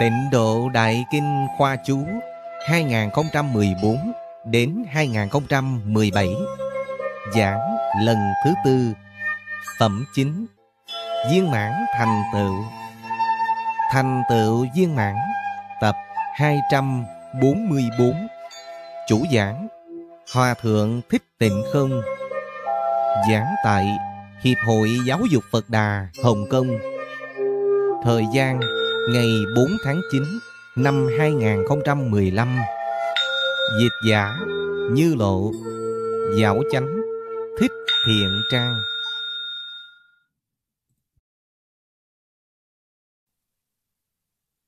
Tịnh độ Đại Kinh Khoa Chú 2014 đến 2017 Giảng lần thứ tư Phẩm 9 Viên mãn thành tựu Thành tựu viên mãn Tập 244 Chủ giảng Hòa Thượng Thích Tịnh Không Giảng tại Hiệp hội Giáo dục Phật Đà Hồng Kông Thời gian ngày 4 tháng 9 năm 2015 Diệt giả Như Lộ Dạo chánh Thích Thiện Trang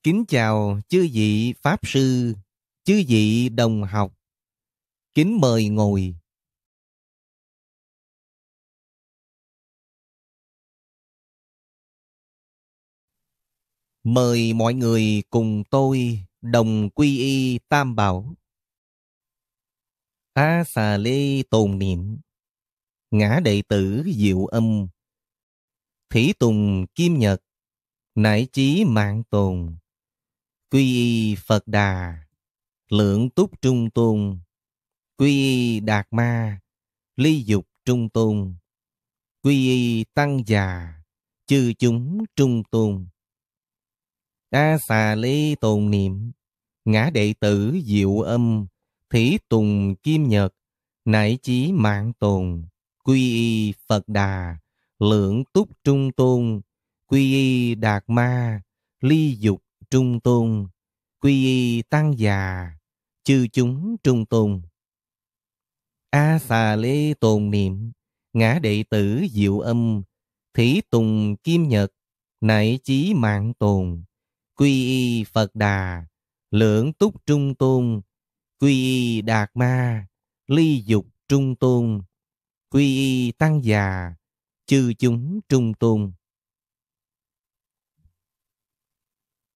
Kính chào chư vị Pháp Sư, chư vị đồng học. Kính mời ngồi. Mời mọi người cùng tôi đồng quy y tam bảo. A xà lê tồn niệm, ngã đệ tử diệu âm, thủy tùng kim nhật, nải chí mạng tồn, quy y Phật đà, lượng túc trung tôn, quy y đạt ma, ly dục trung tôn, quy y tăng già, chư chúng trung tôn A xà lê tồn niệm, ngã đệ tử diệu âm, thủy tùng kim nhật, nải chí mạng tồn, quy y Phật đà, lượng túc trung tôn, quy y đạt ma, ly dục trung tôn, quy y tăng già, chư chúng trung tôn. A xà lê tồn niệm, ngã đệ tử diệu âm, thủy tùng kim nhật, nại chí mạng tồn, quy y Phật Đà, lưỡng túc trung tôn, quy y Đạt Ma, ly dục trung tôn, quy y Tăng Già, chư chúng trung tôn.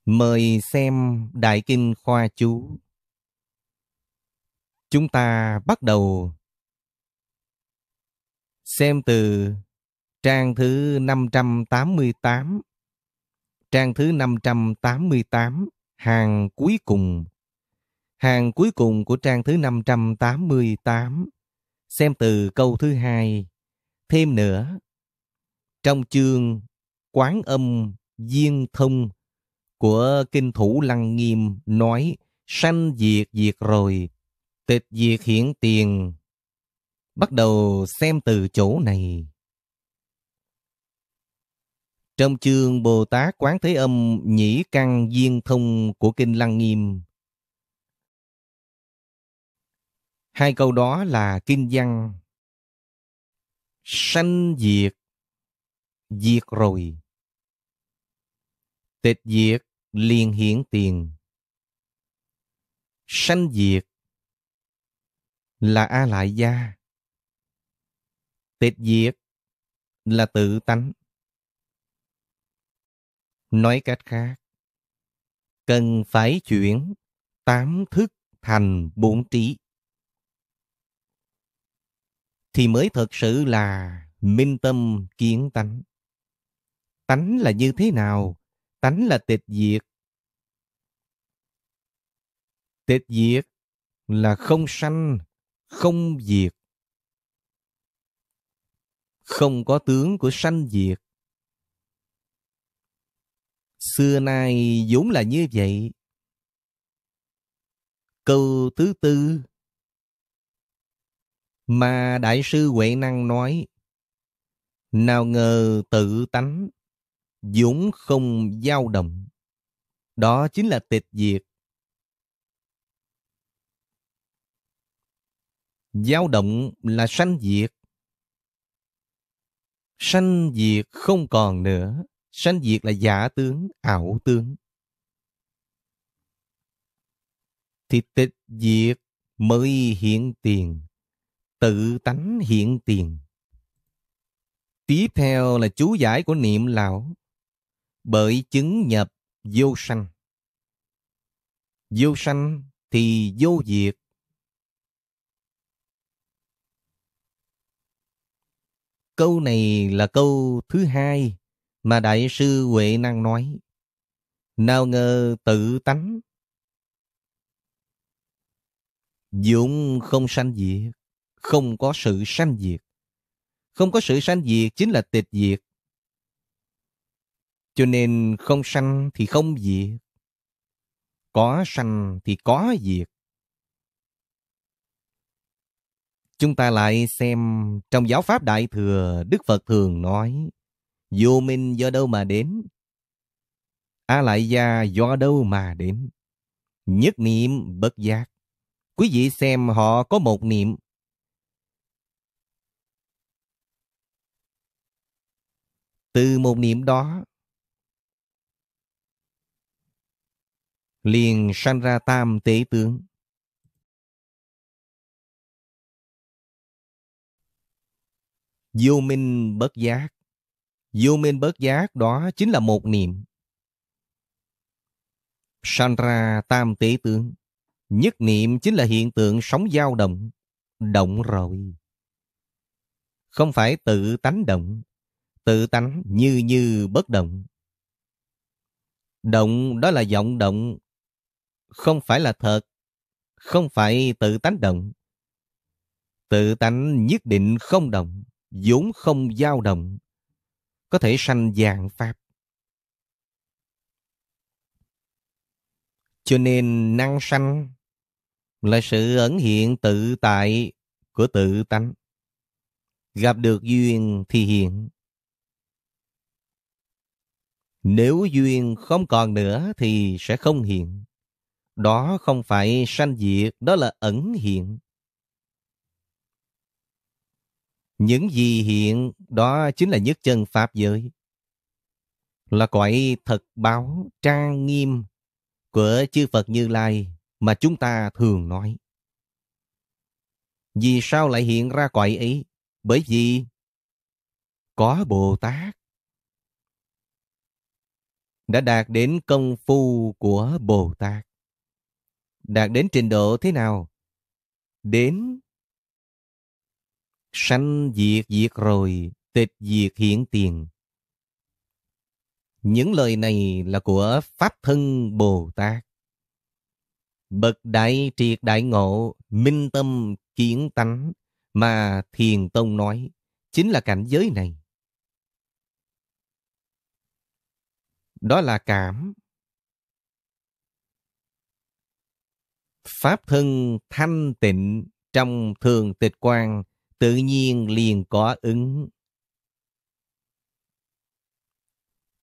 Mời xem Đại Kinh Khoa Chú. Chúng ta bắt đầu xem từ trang thứ 588 trang thứ 588, hàng cuối cùng. Hàng cuối cùng của trang thứ 588. Xem từ câu thứ hai. Thêm nữa, trong chương Quán âm Diên Thông của Kinh Thủ Lăng Nghiêm nói sanh diệt diệt rồi, tịch diệt hiện tiền. Bắt đầu xem từ chỗ này. Trong chương Bồ Tát Quán Thế Âm Nhĩ Căn Duyên Thông của Kinh Lăng Nghiêm. Hai câu đó là Kinh Văn. Sanh diệt, diệt rồi. Tịch diệt liền hiển tiền. Sanh diệt là A Lại Gia. Tịch diệt là tự tánh. Nói cách khác, cần phải chuyển tám thức thành bốn trí. Thì mới thật sự là minh tâm kiến tánh. Tánh là như thế nào? Tánh là tịch diệt. Tịch diệt là không sanh, không diệt. Không có tướng của sanh diệt. Xưa nay vốn là như vậy. Câu thứ tư Mà Đại sư Huệ Năng nói Nào ngờ tự tánh dũng không dao động. Đó chính là tịch diệt. dao động là sanh diệt. Sanh diệt không còn nữa sanh diệt là giả tướng ảo tướng thì tịch diệt mới hiện tiền tự tánh hiện tiền tiếp theo là chú giải của niệm lão bởi chứng nhập vô sanh vô sanh thì vô diệt câu này là câu thứ hai mà Đại sư Huệ Năng nói, nào ngờ tự tánh. Dũng không sanh diệt, không có sự sanh diệt. Không có sự sanh diệt chính là tịch diệt. Cho nên không sanh thì không diệt. Có sanh thì có diệt. Chúng ta lại xem trong giáo pháp Đại Thừa, Đức Phật thường nói dù minh do đâu mà đến? A à lại gia do đâu mà đến? Nhất niệm bất giác. Quý vị xem họ có một niệm. Từ một niệm đó liền sanh ra tam tế tướng. Vô minh bất giác, vô minh bớt giác đó chính là một niệm. Sanh ra tam tế tướng, nhất niệm chính là hiện tượng sóng dao động, động rồi. Không phải tự tánh động, tự tánh như như bất động. Động đó là vọng động, không phải là thật, không phải tự tánh động. Tự tánh nhất định không động, vốn không dao động, có thể sanh dạng Pháp. Cho nên năng sanh là sự ẩn hiện tự tại của tự tánh. Gặp được duyên thì hiện. Nếu duyên không còn nữa thì sẽ không hiện. Đó không phải sanh diệt, đó là ẩn hiện. Những gì hiện đó chính là nhất chân Pháp giới. Là cõi thật báo trang nghiêm của chư Phật Như Lai mà chúng ta thường nói. Vì sao lại hiện ra cõi ấy? Bởi vì có Bồ Tát đã đạt đến công phu của Bồ Tát. Đạt đến trình độ thế nào? Đến sanh diệt diệt rồi, tịch diệt hiển tiền. Những lời này là của Pháp Thân Bồ Tát. Bậc đại triệt đại ngộ, minh tâm kiến tánh mà Thiền Tông nói, chính là cảnh giới này. Đó là cảm. Pháp thân thanh tịnh trong thường tịch quang tự nhiên liền có ứng.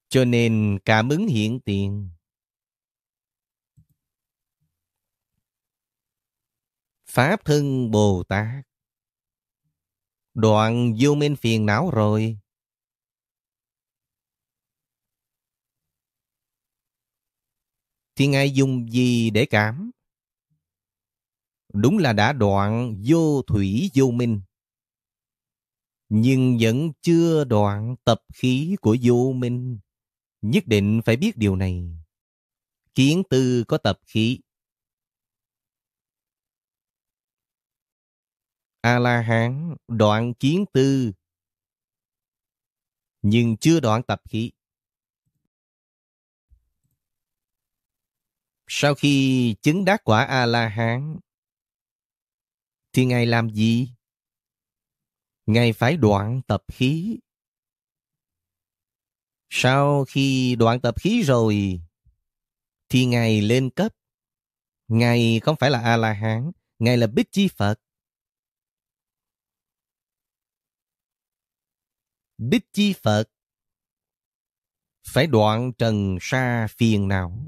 Cho nên cảm ứng hiện tiền Pháp thân Bồ Tát Đoạn vô minh phiền não rồi Thì Ngài dùng gì để cảm? Đúng là đã đoạn vô thủy vô minh nhưng vẫn chưa đoạn tập khí của vô minh. Nhất định phải biết điều này. Kiến tư có tập khí. A-la-hán đoạn kiến tư, nhưng chưa đoạn tập khí. Sau khi chứng đắc quả A-la-hán, thì Ngài làm gì? Ngài phải đoạn tập khí. Sau khi đoạn tập khí rồi, thì Ngài lên cấp. Ngài không phải là A-la-hán, Ngài là Bích Chi Phật. Bích Chi Phật phải đoạn trần sa phiền não.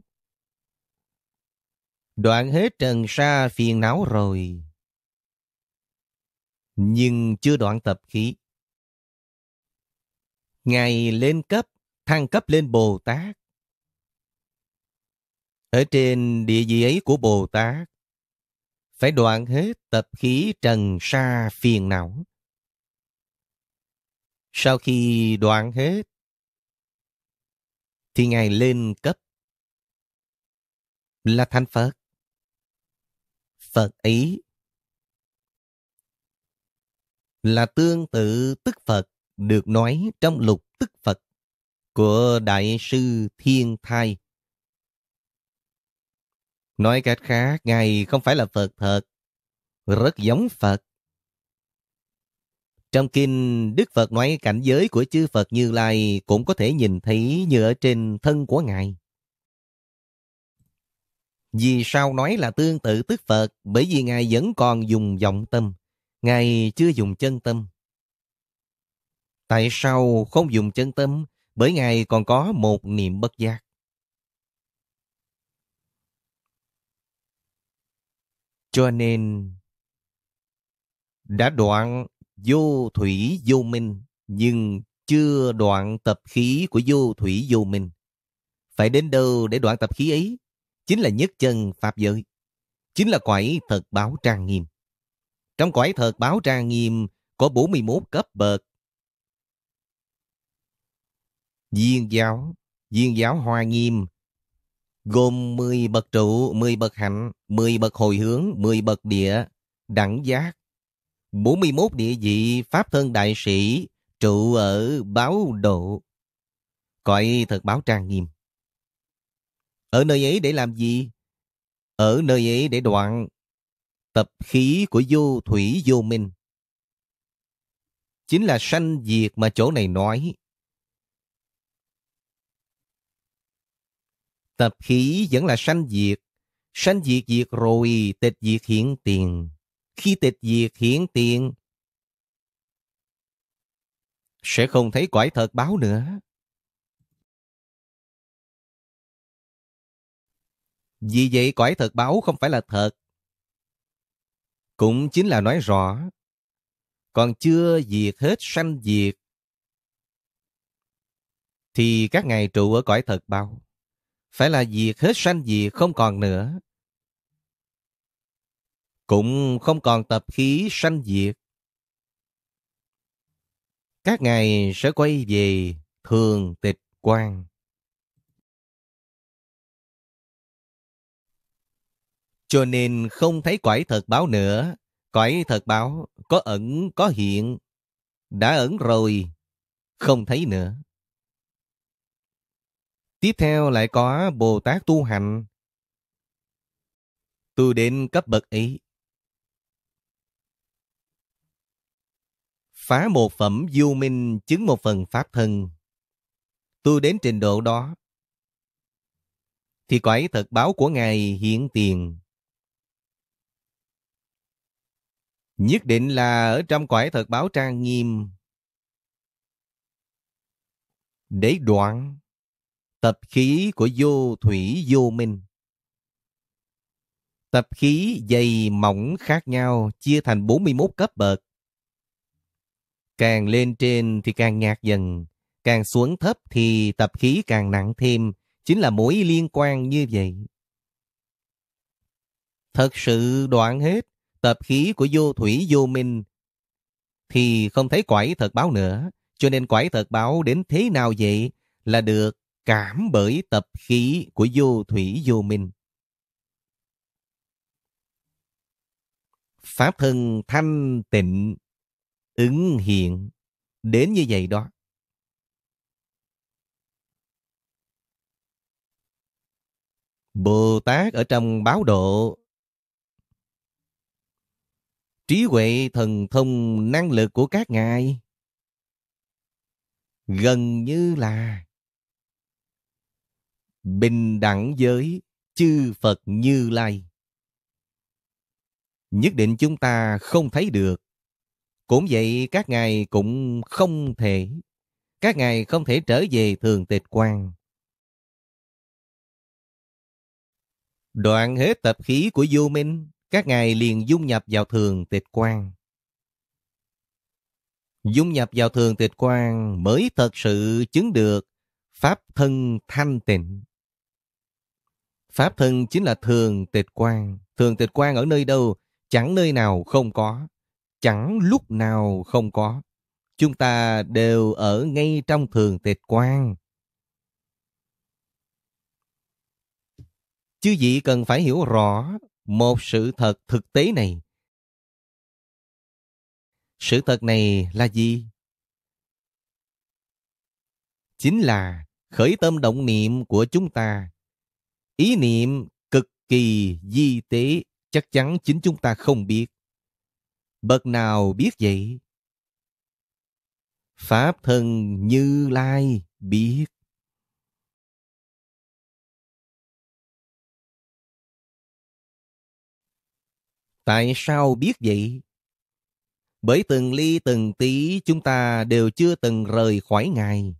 Đoạn hết trần sa phiền não rồi, nhưng chưa đoạn tập khí. Ngài lên cấp, thăng cấp lên Bồ Tát. Ở trên địa vị ấy của Bồ Tát, phải đoạn hết tập khí trần sa phiền não. Sau khi đoạn hết, thì Ngài lên cấp là thành Phật. Phật ấy là tương tự tức Phật được nói trong lục tức Phật của Đại sư Thiên Thai. Nói cách khác, Ngài không phải là Phật thật, rất giống Phật. Trong kinh, Đức Phật nói cảnh giới của chư Phật Như Lai cũng có thể nhìn thấy như ở trên thân của Ngài. Vì sao nói là tương tự tức Phật? Bởi vì Ngài vẫn còn dùng vọng tâm. Ngài chưa dùng chân tâm. Tại sao không dùng chân tâm? Bởi Ngài còn có một niệm bất giác. Cho nên, đã đoạn vô thủy vô minh, nhưng chưa đoạn tập khí của vô thủy vô minh. Phải đến đâu để đoạn tập khí ấy? Chính là nhất chân Pháp giới. Chính là quải thật báo trang nghiêm. Trong cõi thật báo ra nghiêm có 41 cấp bậc. Duyên giáo, duyên giáo hoa nghiêm, gồm 10 bậc trụ, 10 bậc hạnh, 10 bậc hồi hướng, 10 bậc địa, đẳng giác. 41 địa vị Pháp thân đại sĩ, trụ ở báo độ. Cõi thật báo trang nghiêm. Ở nơi ấy để làm gì? Ở nơi ấy để đoạn tập khí của vô thủy vô minh. Chính là sanh diệt mà chỗ này nói. Tập khí vẫn là sanh diệt. Sanh diệt diệt rồi, tịch diệt hiện tiền. Khi tịch diệt hiện tiền, sẽ không thấy quải thật báo nữa. Vì vậy cõi thật báo không phải là thật, cũng chính là nói rõ, còn chưa diệt hết sanh diệt, thì các ngài trụ ở cõi thật bao. Phải là diệt hết sanh diệt không còn nữa. Cũng không còn tập khí sanh diệt. Các ngài sẽ quay về thường tịch quang. Cho nên không thấy quải thật báo nữa. Quải thật báo có ẩn, có hiện. Đã ẩn rồi, không thấy nữa. Tiếp theo lại có Bồ Tát tu hành. Tu đến cấp bậc ấy. Phá một phẩm du minh chứng một phần pháp thân. Tu đến trình độ đó. Thì quải thật báo của Ngài hiện tiền. Nhất định là ở trong quải thật báo trang nghiêm. Để đoạn tập khí của vô thủy vô minh. Tập khí dày mỏng khác nhau chia thành 41 cấp bậc. Càng lên trên thì càng nhạt dần, càng xuống thấp thì tập khí càng nặng thêm, chính là mối liên quan như vậy. Thật sự đoạn hết, tập khí của vô thủy vô minh, thì không thấy quải thật báo nữa. Cho nên quải thật báo đến thế nào vậy là được cảm bởi tập khí của vô thủy vô minh. Pháp thân thanh tịnh, ứng hiện, đến như vậy đó. Bồ Tát ở trong báo độ trí huệ thần thông năng lực của các ngài gần như là bình đẳng với chư Phật Như Lai. Nhất định chúng ta không thấy được. Cũng vậy các ngài cũng không thể. Các ngài không thể trở về thường tịch quan. Đoạn hết tập khí của vô minh. Các ngài liền dung nhập vào thường tịch quan. Dung nhập vào thường tịch quan mới thật sự chứng được Pháp thân thanh tịnh. Pháp thân chính là thường tịch quan. Thường tịch quan ở nơi đâu, chẳng nơi nào không có. Chẳng lúc nào không có. Chúng ta đều ở ngay trong thường tịch quan. Chứ gì cần phải hiểu rõ một sự thật thực tế này sự thật này là gì chính là khởi tâm động niệm của chúng ta ý niệm cực kỳ di tế chắc chắn chính chúng ta không biết bậc nào biết vậy pháp thân như lai biết Tại sao biết vậy? Bởi từng ly từng tí chúng ta đều chưa từng rời khỏi Ngài.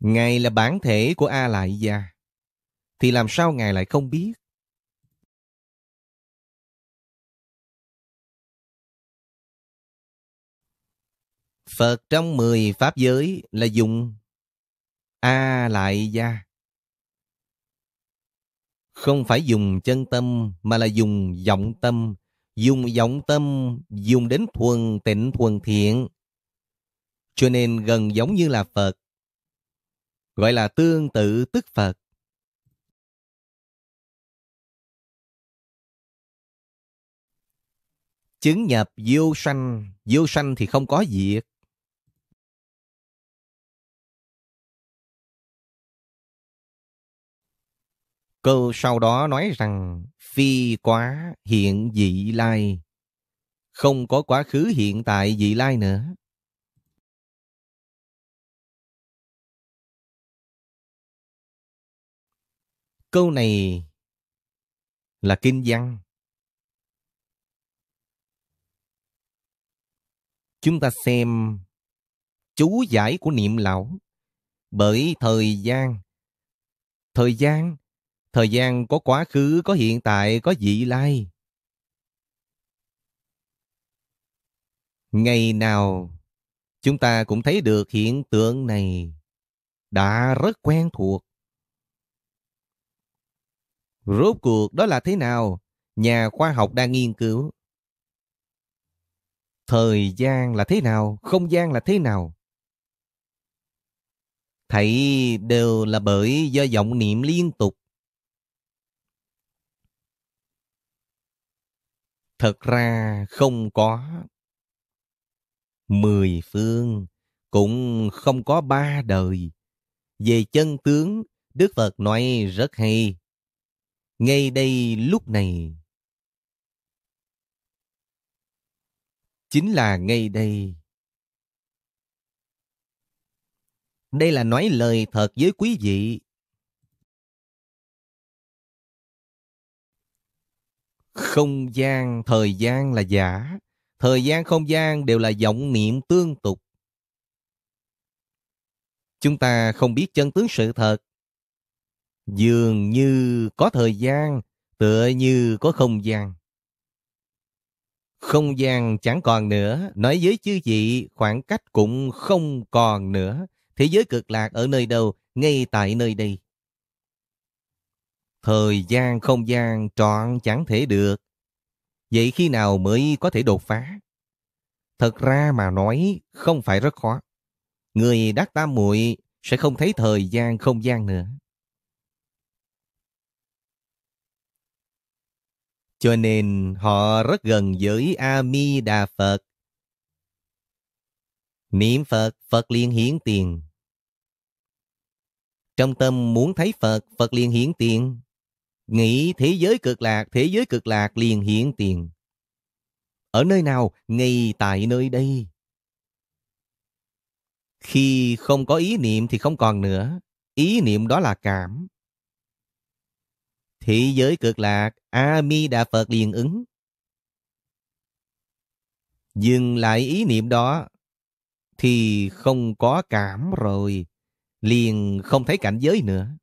Ngài là bản thể của A Lại Gia. Thì làm sao Ngài lại không biết? Phật trong mười Pháp giới là dùng A Lại Gia. Không phải dùng chân tâm mà là dùng vọng tâm. Dùng vọng tâm dùng đến thuần tịnh thuần thiện. Cho nên gần giống như là Phật. Gọi là tương tự tức Phật. Chứng nhập vô sanh, vô sanh thì không có diệt. Câu sau đó nói rằng phi quá hiện dị lai. Không có quá khứ hiện tại dị lai nữa. Câu này là kinh văn. Chúng ta xem chú giải của niệm lão bởi thời gian thời gian Thời gian có quá khứ, có hiện tại, có vị lai. Ngày nào chúng ta cũng thấy được hiện tượng này đã rất quen thuộc. Rốt cuộc đó là thế nào? Nhà khoa học đang nghiên cứu. Thời gian là thế nào? Không gian là thế nào? Thầy đều là bởi do vọng niệm liên tục. thật ra không có mười phương cũng không có ba đời về chân tướng đức phật nói rất hay ngay đây lúc này chính là ngay đây đây là nói lời thật với quý vị không gian thời gian là giả thời gian không gian đều là vọng niệm tương tục chúng ta không biết chân tướng sự thật dường như có thời gian tựa như có không gian không gian chẳng còn nữa nói với chư vị khoảng cách cũng không còn nữa thế giới cực lạc ở nơi đâu ngay tại nơi đây Thời gian không gian trọn chẳng thể được. Vậy khi nào mới có thể đột phá? Thật ra mà nói không phải rất khó. Người đắc tam muội sẽ không thấy thời gian không gian nữa. Cho nên họ rất gần với A-mi Đà Phật. Niệm Phật, Phật liền hiển tiền. Trong tâm muốn thấy Phật, Phật liền hiển tiền. Nghĩ thế giới cực lạc, thế giới cực lạc liền hiện tiền. Ở nơi nào? Ngay tại nơi đây. Khi không có ý niệm thì không còn nữa. Ý niệm đó là cảm. Thế giới cực lạc, A-mi Đà Phật liền ứng. Dừng lại ý niệm đó thì không có cảm rồi. Liền không thấy cảnh giới nữa.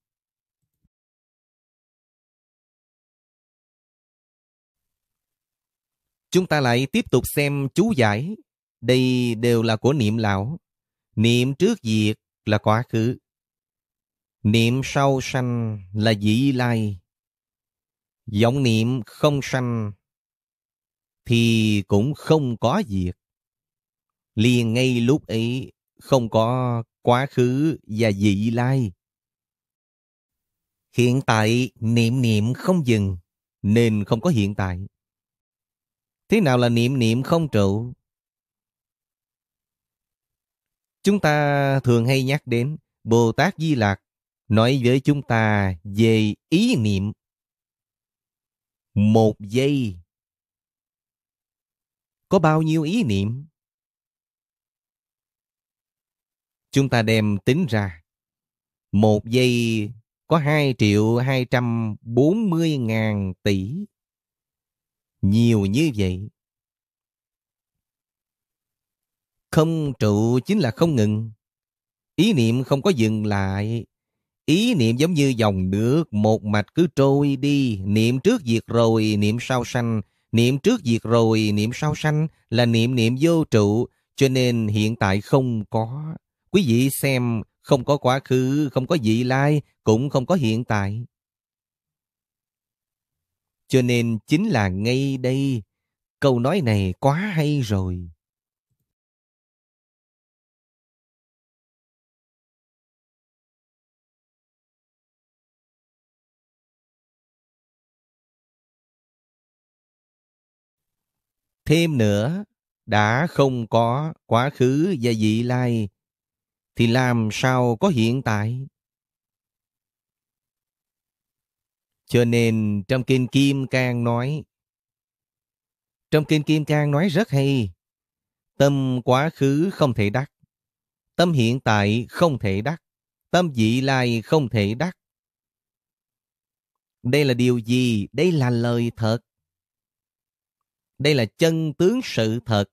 Chúng ta lại tiếp tục xem chú giải. Đây đều là của niệm lão. Niệm trước diệt là quá khứ. Niệm sau sanh là dĩ lai. Giọng niệm không sanh thì cũng không có diệt. Liền ngay lúc ấy không có quá khứ và dị lai. Hiện tại niệm niệm không dừng nên không có hiện tại. Thế nào là niệm niệm không trụ? Chúng ta thường hay nhắc đến Bồ Tát Di Lạc nói với chúng ta về ý niệm. Một giây có bao nhiêu ý niệm? Chúng ta đem tính ra. Một giây có 2 triệu 240 ngàn tỷ nhiều như vậy. Không trụ chính là không ngừng. Ý niệm không có dừng lại. Ý niệm giống như dòng nước, một mạch cứ trôi đi. Niệm trước diệt rồi, niệm sau sanh. Niệm trước diệt rồi, niệm sau sanh là niệm niệm vô trụ. Cho nên hiện tại không có. Quý vị xem, không có quá khứ, không có vị lai, cũng không có hiện tại. Cho nên chính là ngay đây, câu nói này quá hay rồi. Thêm nữa, đã không có quá khứ và vị lai, thì làm sao có hiện tại? Cho nên trong kinh Kim Cang nói, trong kinh Kim Cang nói rất hay, tâm quá khứ không thể đắc, tâm hiện tại không thể đắc, tâm vị lai không thể đắc. Đây là điều gì? Đây là lời thật. Đây là chân tướng sự thật.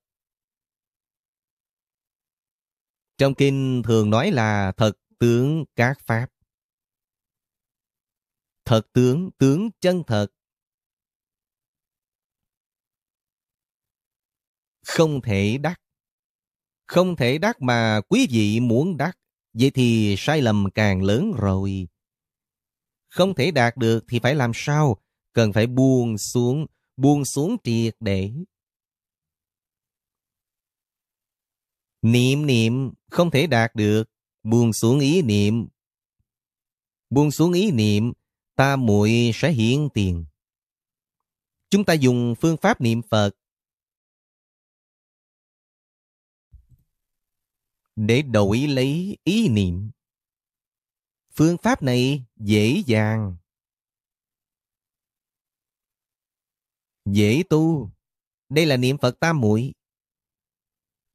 Trong kinh thường nói là thật tướng các pháp. Thật tướng, tướng chân thật. Không thể đắc. Không thể đắc mà quý vị muốn đắc, vậy thì sai lầm càng lớn rồi. Không thể đạt được thì phải làm sao? Cần phải buông xuống, buông xuống triệt để. Niệm niệm không thể đạt được, buông xuống ý niệm. Buông xuống ý niệm ta muội sẽ hiện tiền. Chúng ta dùng phương pháp niệm Phật để đổi lấy ý niệm. Phương pháp này dễ dàng. Dễ tu. Đây là niệm Phật tam muội.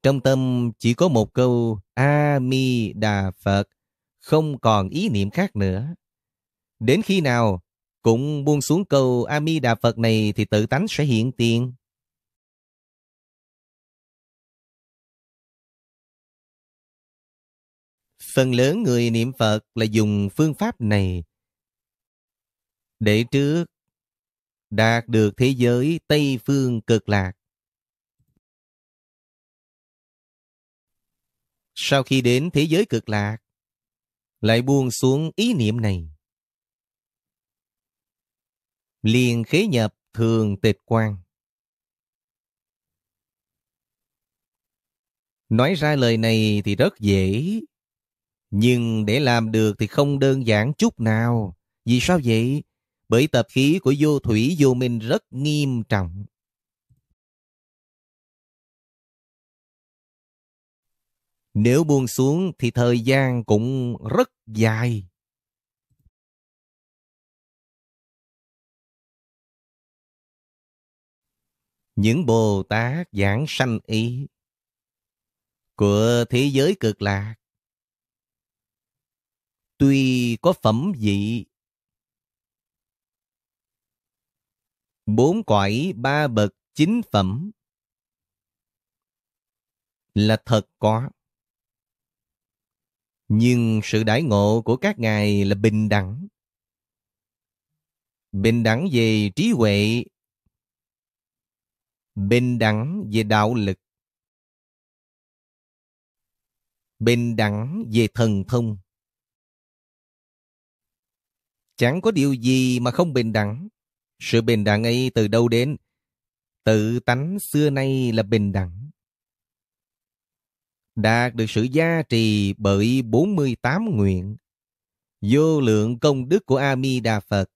Trong tâm chỉ có một câu A Mi Đà Phật, không còn ý niệm khác nữa. Đến khi nào cũng buông xuống cầu Ami Đà Phật này thì tự tánh sẽ hiện tiền. Phần lớn người niệm Phật là dùng phương pháp này để trước đạt được thế giới Tây Phương cực lạc. Sau khi đến thế giới cực lạc, lại buông xuống ý niệm này liền khế nhập thường tịch quan. Nói ra lời này thì rất dễ, nhưng để làm được thì không đơn giản chút nào. Vì sao vậy? Bởi tập khí của vô thủy vô minh rất nghiêm trọng. Nếu buông xuống thì thời gian cũng rất dài. những Bồ Tát giảng sanh ý của thế giới cực lạc. Tuy có phẩm vị bốn quải ba bậc chín phẩm là thật có. Nhưng sự đãi ngộ của các ngài là bình đẳng. Bình đẳng về trí huệ bình đẳng về đạo lực bình đẳng về thần thông chẳng có điều gì mà không bình đẳng sự bình đẳng ấy từ đâu đến tự tánh xưa nay là bình đẳng đạt được sự gia trì bởi 48 nguyện vô lượng công đức của A Di Đà Phật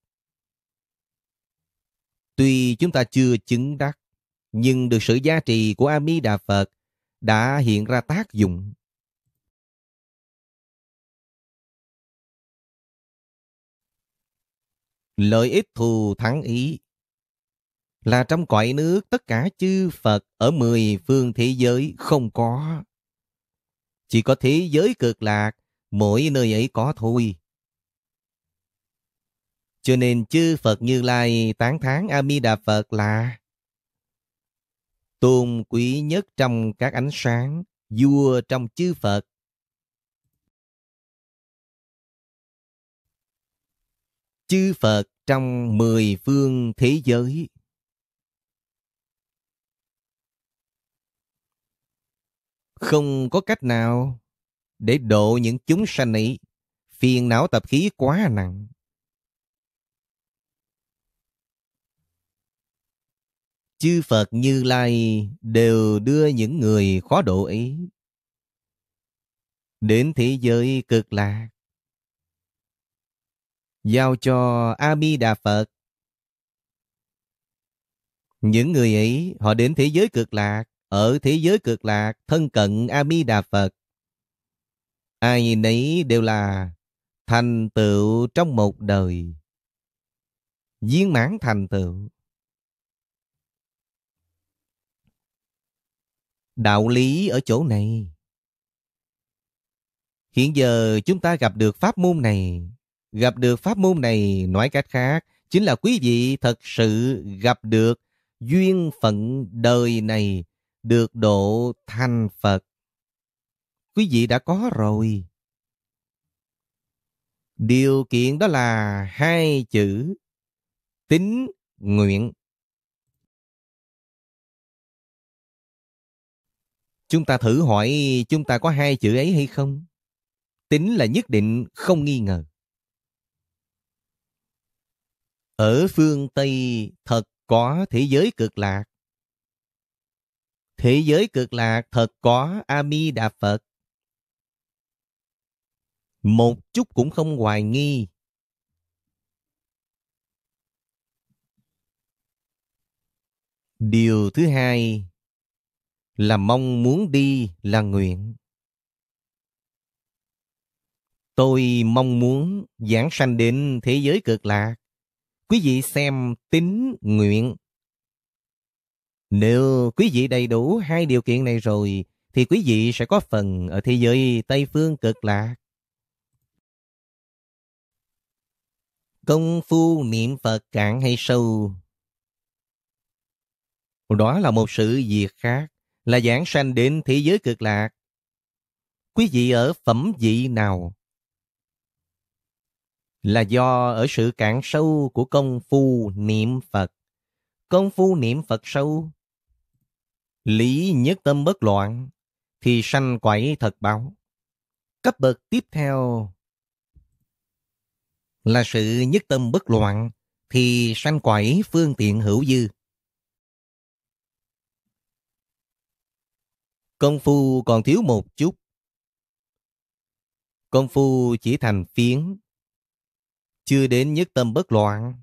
tuy chúng ta chưa chứng đắc nhưng được sự gia trì của A Di Đà Phật đã hiện ra tác dụng. Lợi ích thù thắng ý là trong cõi nước tất cả chư Phật ở mười phương thế giới không có. Chỉ có thế giới cực lạc, mỗi nơi ấy có thôi. Cho nên chư Phật Như Lai tán thán A Di Đà Phật là tôn quý nhất trong các ánh sáng, vua trong chư Phật. Chư Phật trong mười phương thế giới. Không có cách nào để độ những chúng sanh ấy. Phiền não tập khí quá nặng, chư Phật Như Lai đều đưa những người khó độ ấy đến thế giới cực lạc. Giao cho A Di Đà Phật. Những người ấy họ đến thế giới cực lạc, ở thế giới cực lạc thân cận A Di Đà Phật. Ai nấy đều là thành tựu trong một đời. Viên mãn thành tựu Đạo lý ở chỗ này. Hiện giờ chúng ta gặp được pháp môn này. Gặp được pháp môn này, nói cách khác, chính là quý vị thật sự gặp được duyên phận đời này, được độ thành Phật. Quý vị đã có rồi. Điều kiện đó là hai chữ tính nguyện. Chúng ta thử hỏi chúng ta có hai chữ ấy hay không? Tính là nhất định không nghi ngờ. Ở phương Tây thật có thế giới cực lạc. Thế giới cực lạc thật có Ami Đà Phật. Một chút cũng không hoài nghi. Điều thứ hai là mong muốn đi là nguyện. Tôi mong muốn giảng sanh đến thế giới cực lạc. Quý vị xem tính nguyện. Nếu quý vị đầy đủ hai điều kiện này rồi, thì quý vị sẽ có phần ở thế giới Tây Phương cực lạc. Công phu niệm Phật cạn hay sâu? Đó là một sự việc khác là giảng sanh đến thế giới cực lạc. Quý vị ở phẩm vị nào? Là do ở sự cạn sâu của công phu niệm Phật. Công phu niệm Phật sâu, lý nhất tâm bất loạn, thì sanh quẩy thật báo. Cấp bậc tiếp theo là sự nhất tâm bất loạn, thì sanh quẩy phương tiện hữu dư. Công phu còn thiếu một chút. Công phu chỉ thành phiến, chưa đến nhất tâm bất loạn,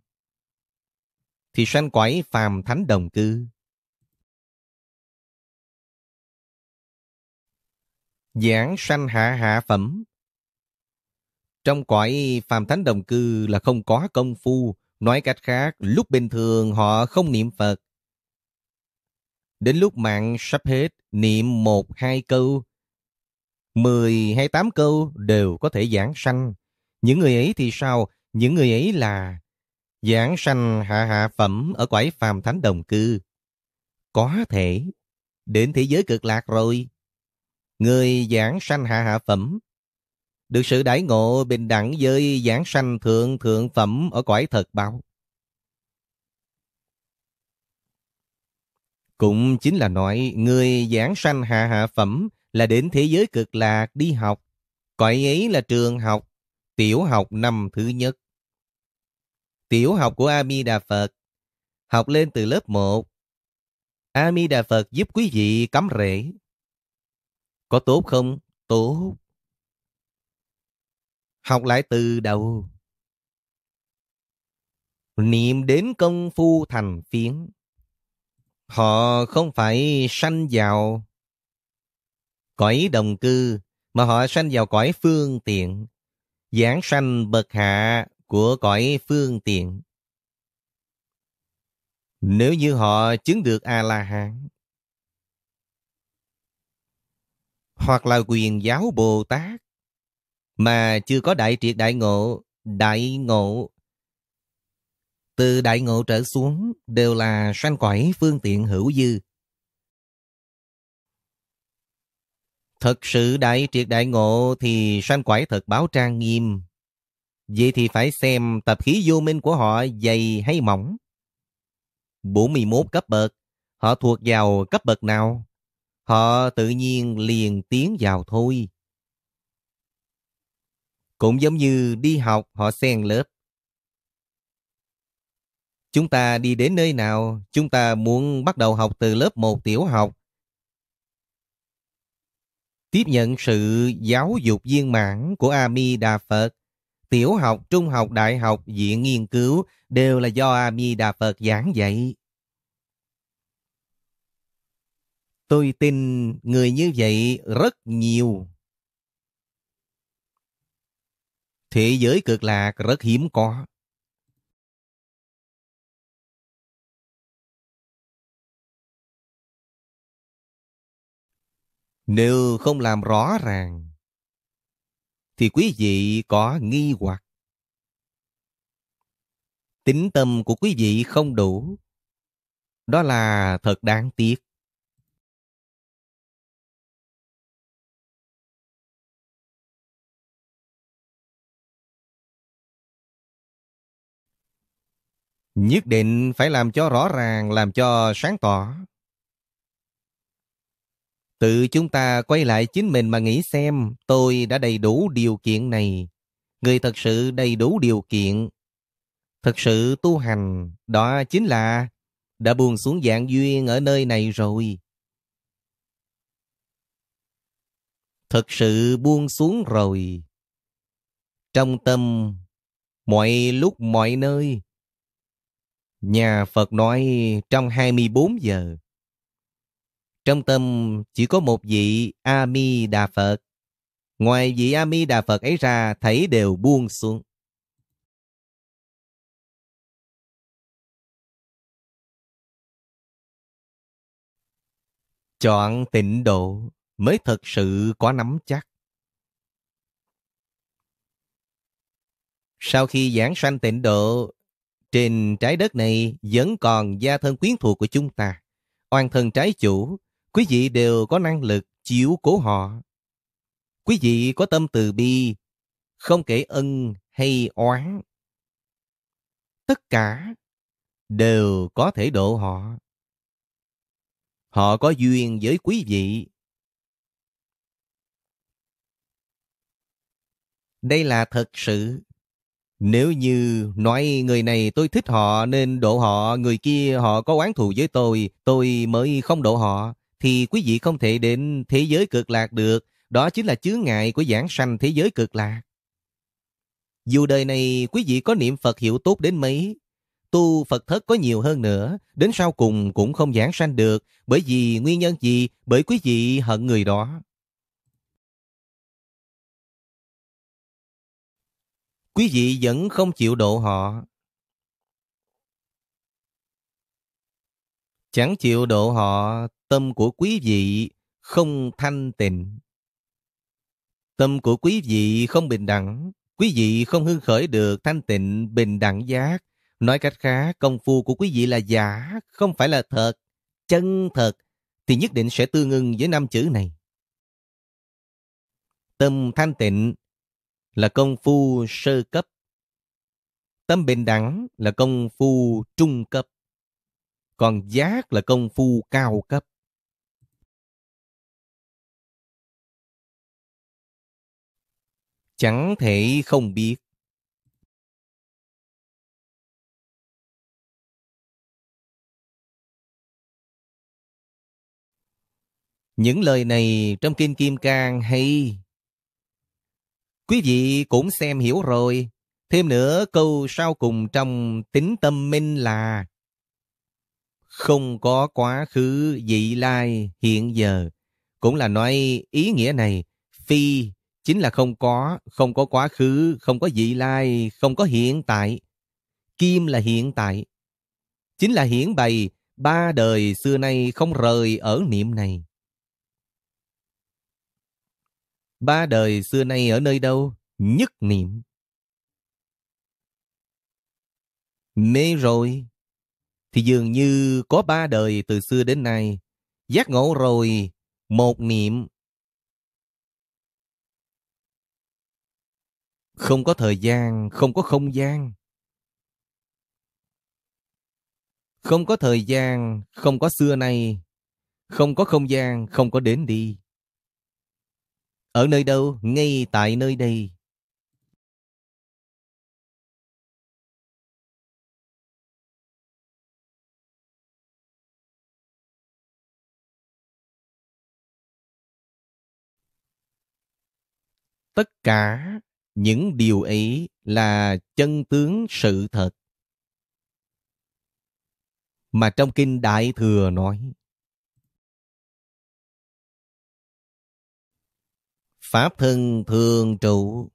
thì sanh quải phàm thánh đồng cư. Giảng sanh hạ hạ phẩm. Trong cõi phàm thánh đồng cư là không có công phu, nói cách khác, lúc bình thường họ không niệm Phật, Đến lúc mạng sắp hết, niệm một hai câu. Mười hay tám câu đều có thể giảng sanh. Những người ấy thì sao? Những người ấy là giảng sanh hạ hạ phẩm ở quải phàm thánh đồng cư. Có thể. Đến thế giới cực lạc rồi. Người giảng sanh hạ hạ phẩm được sự đãi ngộ bình đẳng với giảng sanh thượng thượng phẩm ở quải thật báo. Cũng chính là nói người giảng sanh hạ hạ phẩm là đến thế giới cực lạc đi học. Cõi ấy là trường học, tiểu học năm thứ nhất. Tiểu học của Ami Đà Phật, học lên từ lớp 1. Ami Đà Phật giúp quý vị cắm rễ. Có tốt không? Tốt. Học lại từ đầu. Niệm đến công phu thành phiến. Họ không phải sanh vào cõi đồng cư, mà họ sanh vào cõi phương tiện, giảng sanh bậc hạ của cõi phương tiện. Nếu như họ chứng được A-la-hán, hoặc là quyền giáo Bồ Tát, mà chưa có đại triệt đại ngộ, đại ngộ từ đại ngộ trở xuống đều là sanh cõi phương tiện hữu dư. Thật sự đại triệt đại ngộ thì sanh cõi thật báo trang nghiêm. Vậy thì phải xem tập khí vô minh của họ dày hay mỏng. 41 cấp bậc, họ thuộc vào cấp bậc nào? Họ tự nhiên liền tiến vào thôi. Cũng giống như đi học họ xen lớp. Chúng ta đi đến nơi nào, chúng ta muốn bắt đầu học từ lớp một tiểu học. Tiếp nhận sự giáo dục viên mãn của Ami Đà Phật, tiểu học, trung học, đại học, viện nghiên cứu đều là do Ami Đà Phật giảng dạy. Tôi tin người như vậy rất nhiều. Thế giới cực lạc rất hiếm có. Nếu không làm rõ ràng, thì quý vị có nghi hoặc. Tính tâm của quý vị không đủ. Đó là thật đáng tiếc. Nhất định phải làm cho rõ ràng, làm cho sáng tỏ. Tự chúng ta quay lại chính mình mà nghĩ xem tôi đã đầy đủ điều kiện này. Người thật sự đầy đủ điều kiện. Thật sự tu hành, đó chính là đã buồn xuống dạng duyên ở nơi này rồi. Thật sự buông xuống rồi. Trong tâm, mọi lúc mọi nơi. Nhà Phật nói trong 24 giờ. Trong tâm chỉ có một vị A Ami Đà Phật. Ngoài vị A Ami Đà Phật ấy ra, thấy đều buông xuống. Chọn tịnh độ mới thật sự có nắm chắc. Sau khi giảng sanh tịnh độ, trên trái đất này vẫn còn gia thân quyến thuộc của chúng ta. Oan thân trái chủ Quý vị đều có năng lực chiếu cố họ. Quý vị có tâm từ bi, không kể ân hay oán. Tất cả đều có thể độ họ. Họ có duyên với quý vị. Đây là thật sự. Nếu như nói người này tôi thích họ nên độ họ, người kia họ có oán thù với tôi, tôi mới không độ họ, thì quý vị không thể đến thế giới cực lạc được. Đó chính là chướng ngại của giảng sanh thế giới cực lạc. Dù đời này quý vị có niệm Phật hiệu tốt đến mấy, tu Phật thất có nhiều hơn nữa, đến sau cùng cũng không giảng sanh được, bởi vì nguyên nhân gì? Bởi quý vị hận người đó. Quý vị vẫn không chịu độ họ, Chẳng chịu độ họ, tâm của quý vị không thanh tịnh. Tâm của quý vị không bình đẳng, quý vị không hưng khởi được thanh tịnh bình đẳng giác. Nói cách khác, công phu của quý vị là giả, không phải là thật, chân thật, thì nhất định sẽ tương ưng với năm chữ này. Tâm thanh tịnh là công phu sơ cấp. Tâm bình đẳng là công phu trung cấp còn giác là công phu cao cấp. Chẳng thể không biết. Những lời này trong Kinh Kim Cang hay. Quý vị cũng xem hiểu rồi. Thêm nữa câu sau cùng trong tính tâm minh là không có quá khứ, vị lai, hiện giờ. Cũng là nói ý nghĩa này, phi chính là không có, không có quá khứ, không có vị lai, không có hiện tại. Kim là hiện tại. Chính là hiển bày ba đời xưa nay không rời ở niệm này. Ba đời xưa nay ở nơi đâu? Nhất niệm. Mê rồi, thì dường như có ba đời từ xưa đến nay. Giác ngộ rồi, một niệm. Không có thời gian, không có không gian. Không có thời gian, không có xưa nay. Không có không gian, không có đến đi. Ở nơi đâu? Ngay tại nơi đây. tất cả những điều ấy là chân tướng sự thật mà trong kinh đại thừa nói pháp thân thường trụ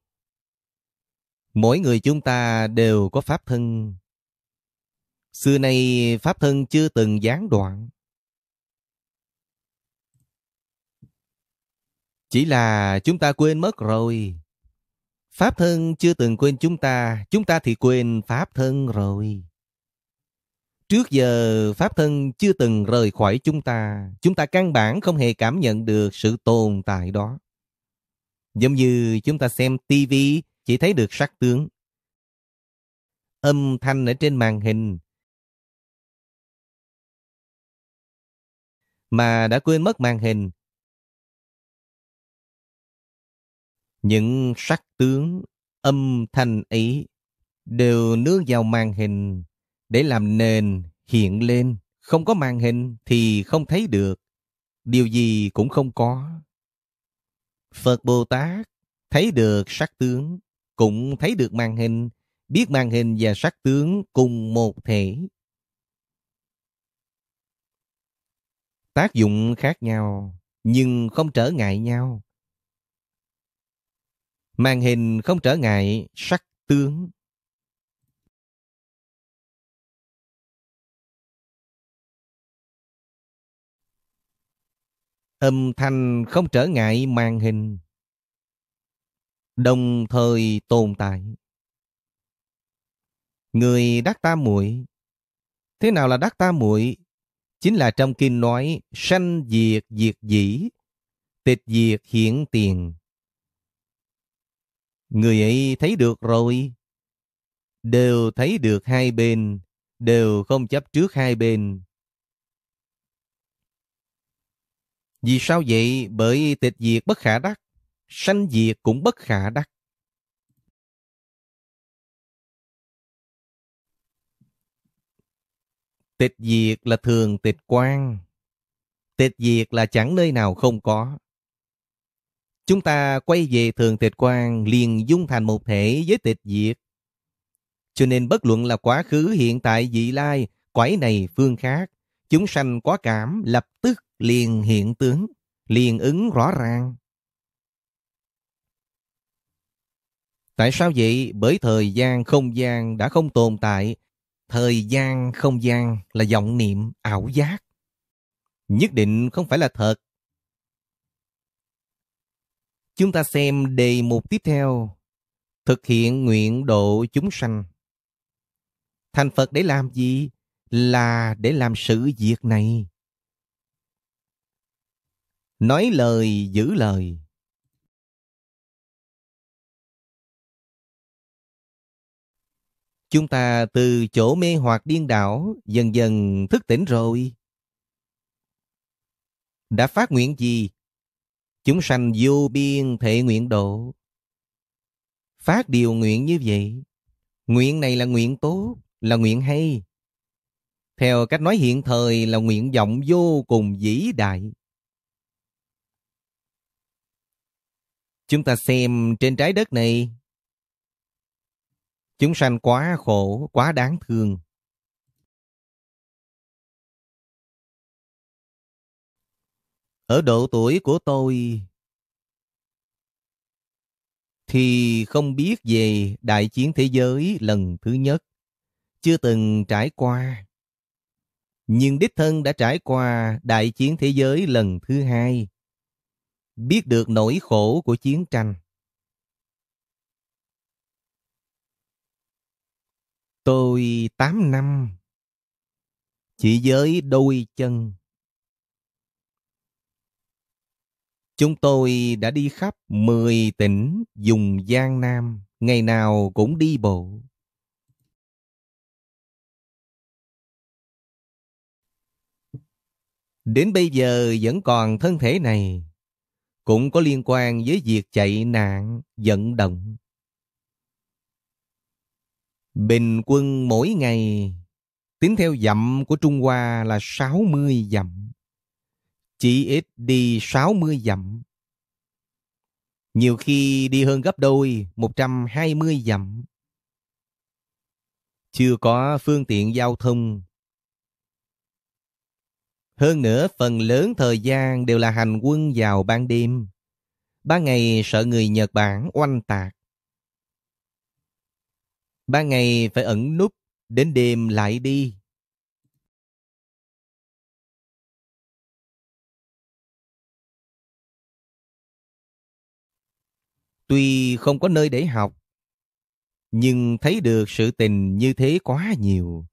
mỗi người chúng ta đều có pháp thân xưa nay pháp thân chưa từng gián đoạn Chỉ là chúng ta quên mất rồi. Pháp thân chưa từng quên chúng ta, chúng ta thì quên Pháp thân rồi. Trước giờ Pháp thân chưa từng rời khỏi chúng ta, chúng ta căn bản không hề cảm nhận được sự tồn tại đó. Giống như chúng ta xem tivi chỉ thấy được sắc tướng. Âm thanh ở trên màn hình. Mà đã quên mất màn hình, Những sắc tướng, âm thanh ấy đều nứa vào màn hình để làm nền hiện lên. Không có màn hình thì không thấy được. Điều gì cũng không có. Phật Bồ Tát thấy được sắc tướng, cũng thấy được màn hình, biết màn hình và sắc tướng cùng một thể. Tác dụng khác nhau, nhưng không trở ngại nhau. Màn hình không trở ngại sắc tướng. Âm thanh không trở ngại màn hình. Đồng thời tồn tại. Người đắc tam muội Thế nào là đắc tam muội Chính là trong kinh nói sanh diệt diệt dĩ, tịch diệt hiện tiền, Người ấy thấy được rồi. Đều thấy được hai bên, đều không chấp trước hai bên. Vì sao vậy? Bởi tịch diệt bất khả đắc, sanh diệt cũng bất khả đắc. Tịch diệt là thường tịch quan. Tịch diệt là chẳng nơi nào không có. Chúng ta quay về thường tịch quan liền dung thành một thể với tịch diệt. Cho nên bất luận là quá khứ, hiện tại, vị lai, quải này, phương khác, chúng sanh quá cảm lập tức liền hiện tướng, liền ứng rõ ràng. Tại sao vậy? Bởi thời gian, không gian đã không tồn tại. Thời gian, không gian là vọng niệm, ảo giác. Nhất định không phải là thật, Chúng ta xem đề mục tiếp theo. Thực hiện nguyện độ chúng sanh. Thành Phật để làm gì? Là để làm sự việc này. Nói lời giữ lời. Chúng ta từ chỗ mê hoặc điên đảo dần dần thức tỉnh rồi. Đã phát nguyện gì Chúng sanh vô biên thể nguyện độ. Phát điều nguyện như vậy. Nguyện này là nguyện tốt, là nguyện hay. Theo cách nói hiện thời là nguyện vọng vô cùng vĩ đại. Chúng ta xem trên trái đất này, chúng sanh quá khổ, quá đáng thương. Ở độ tuổi của tôi thì không biết về đại chiến thế giới lần thứ nhất, chưa từng trải qua. Nhưng đích thân đã trải qua đại chiến thế giới lần thứ hai, biết được nỗi khổ của chiến tranh. Tôi 8 năm, chỉ với đôi chân Chúng tôi đã đi khắp 10 tỉnh vùng Giang Nam, ngày nào cũng đi bộ. Đến bây giờ vẫn còn thân thể này, cũng có liên quan với việc chạy nạn, vận động. Bình quân mỗi ngày, tính theo dặm của Trung Hoa là 60 dặm chỉ ít đi 60 dặm. Nhiều khi đi hơn gấp đôi 120 dặm. Chưa có phương tiện giao thông. Hơn nữa, phần lớn thời gian đều là hành quân vào ban đêm. Ban ngày sợ người Nhật Bản oanh tạc. Ban ngày phải ẩn núp, đến đêm lại đi. Tuy không có nơi để học, nhưng thấy được sự tình như thế quá nhiều.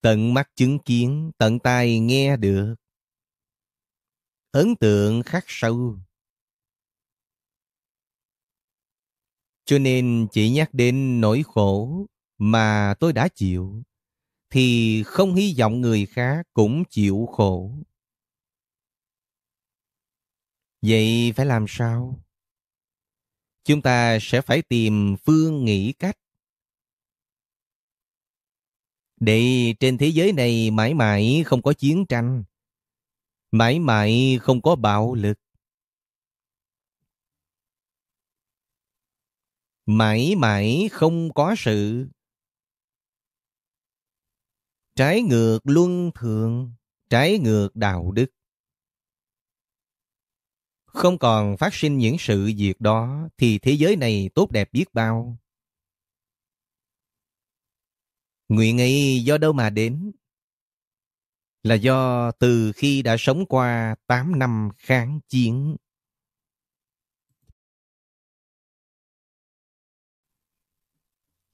Tận mắt chứng kiến, tận tai nghe được. Ấn tượng khắc sâu. Cho nên chỉ nhắc đến nỗi khổ mà tôi đã chịu, thì không hy vọng người khác cũng chịu khổ. Vậy phải làm sao? Chúng ta sẽ phải tìm phương nghĩ cách. Để trên thế giới này mãi mãi không có chiến tranh, mãi mãi không có bạo lực, mãi mãi không có sự trái ngược luân thường trái ngược đạo đức không còn phát sinh những sự việc đó thì thế giới này tốt đẹp biết bao. Nguyện ấy do đâu mà đến? Là do từ khi đã sống qua 8 năm kháng chiến.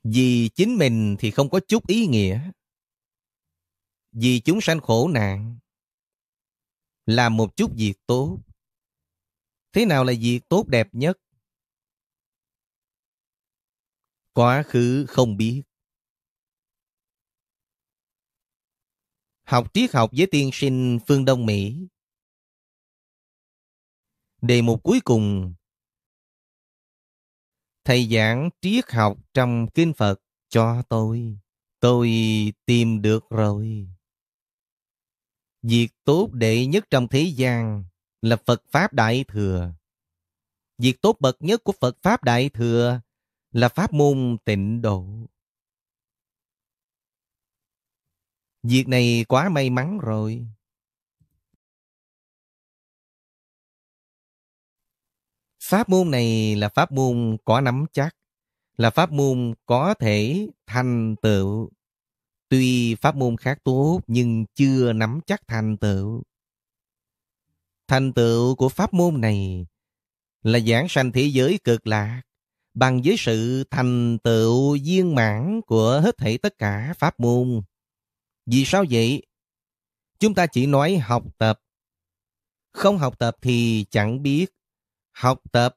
Vì chính mình thì không có chút ý nghĩa. Vì chúng sanh khổ nạn. Làm một chút việc tốt Thế nào là việc tốt đẹp nhất? Quá khứ không biết. Học triết học với tiên sinh phương Đông Mỹ. Đề mục cuối cùng Thầy giảng triết học trong Kinh Phật cho tôi. Tôi tìm được rồi. Việc tốt đệ nhất trong thế gian là Phật Pháp Đại Thừa. Việc tốt bậc nhất của Phật Pháp Đại Thừa là Pháp môn tịnh độ. Việc này quá may mắn rồi. Pháp môn này là pháp môn có nắm chắc, là pháp môn có thể thành tựu. Tuy pháp môn khác tốt nhưng chưa nắm chắc thành tựu. Thành tựu của pháp môn này là giảng sanh thế giới cực lạc bằng với sự thành tựu viên mãn của hết thảy tất cả pháp môn. Vì sao vậy? Chúng ta chỉ nói học tập. Không học tập thì chẳng biết. Học tập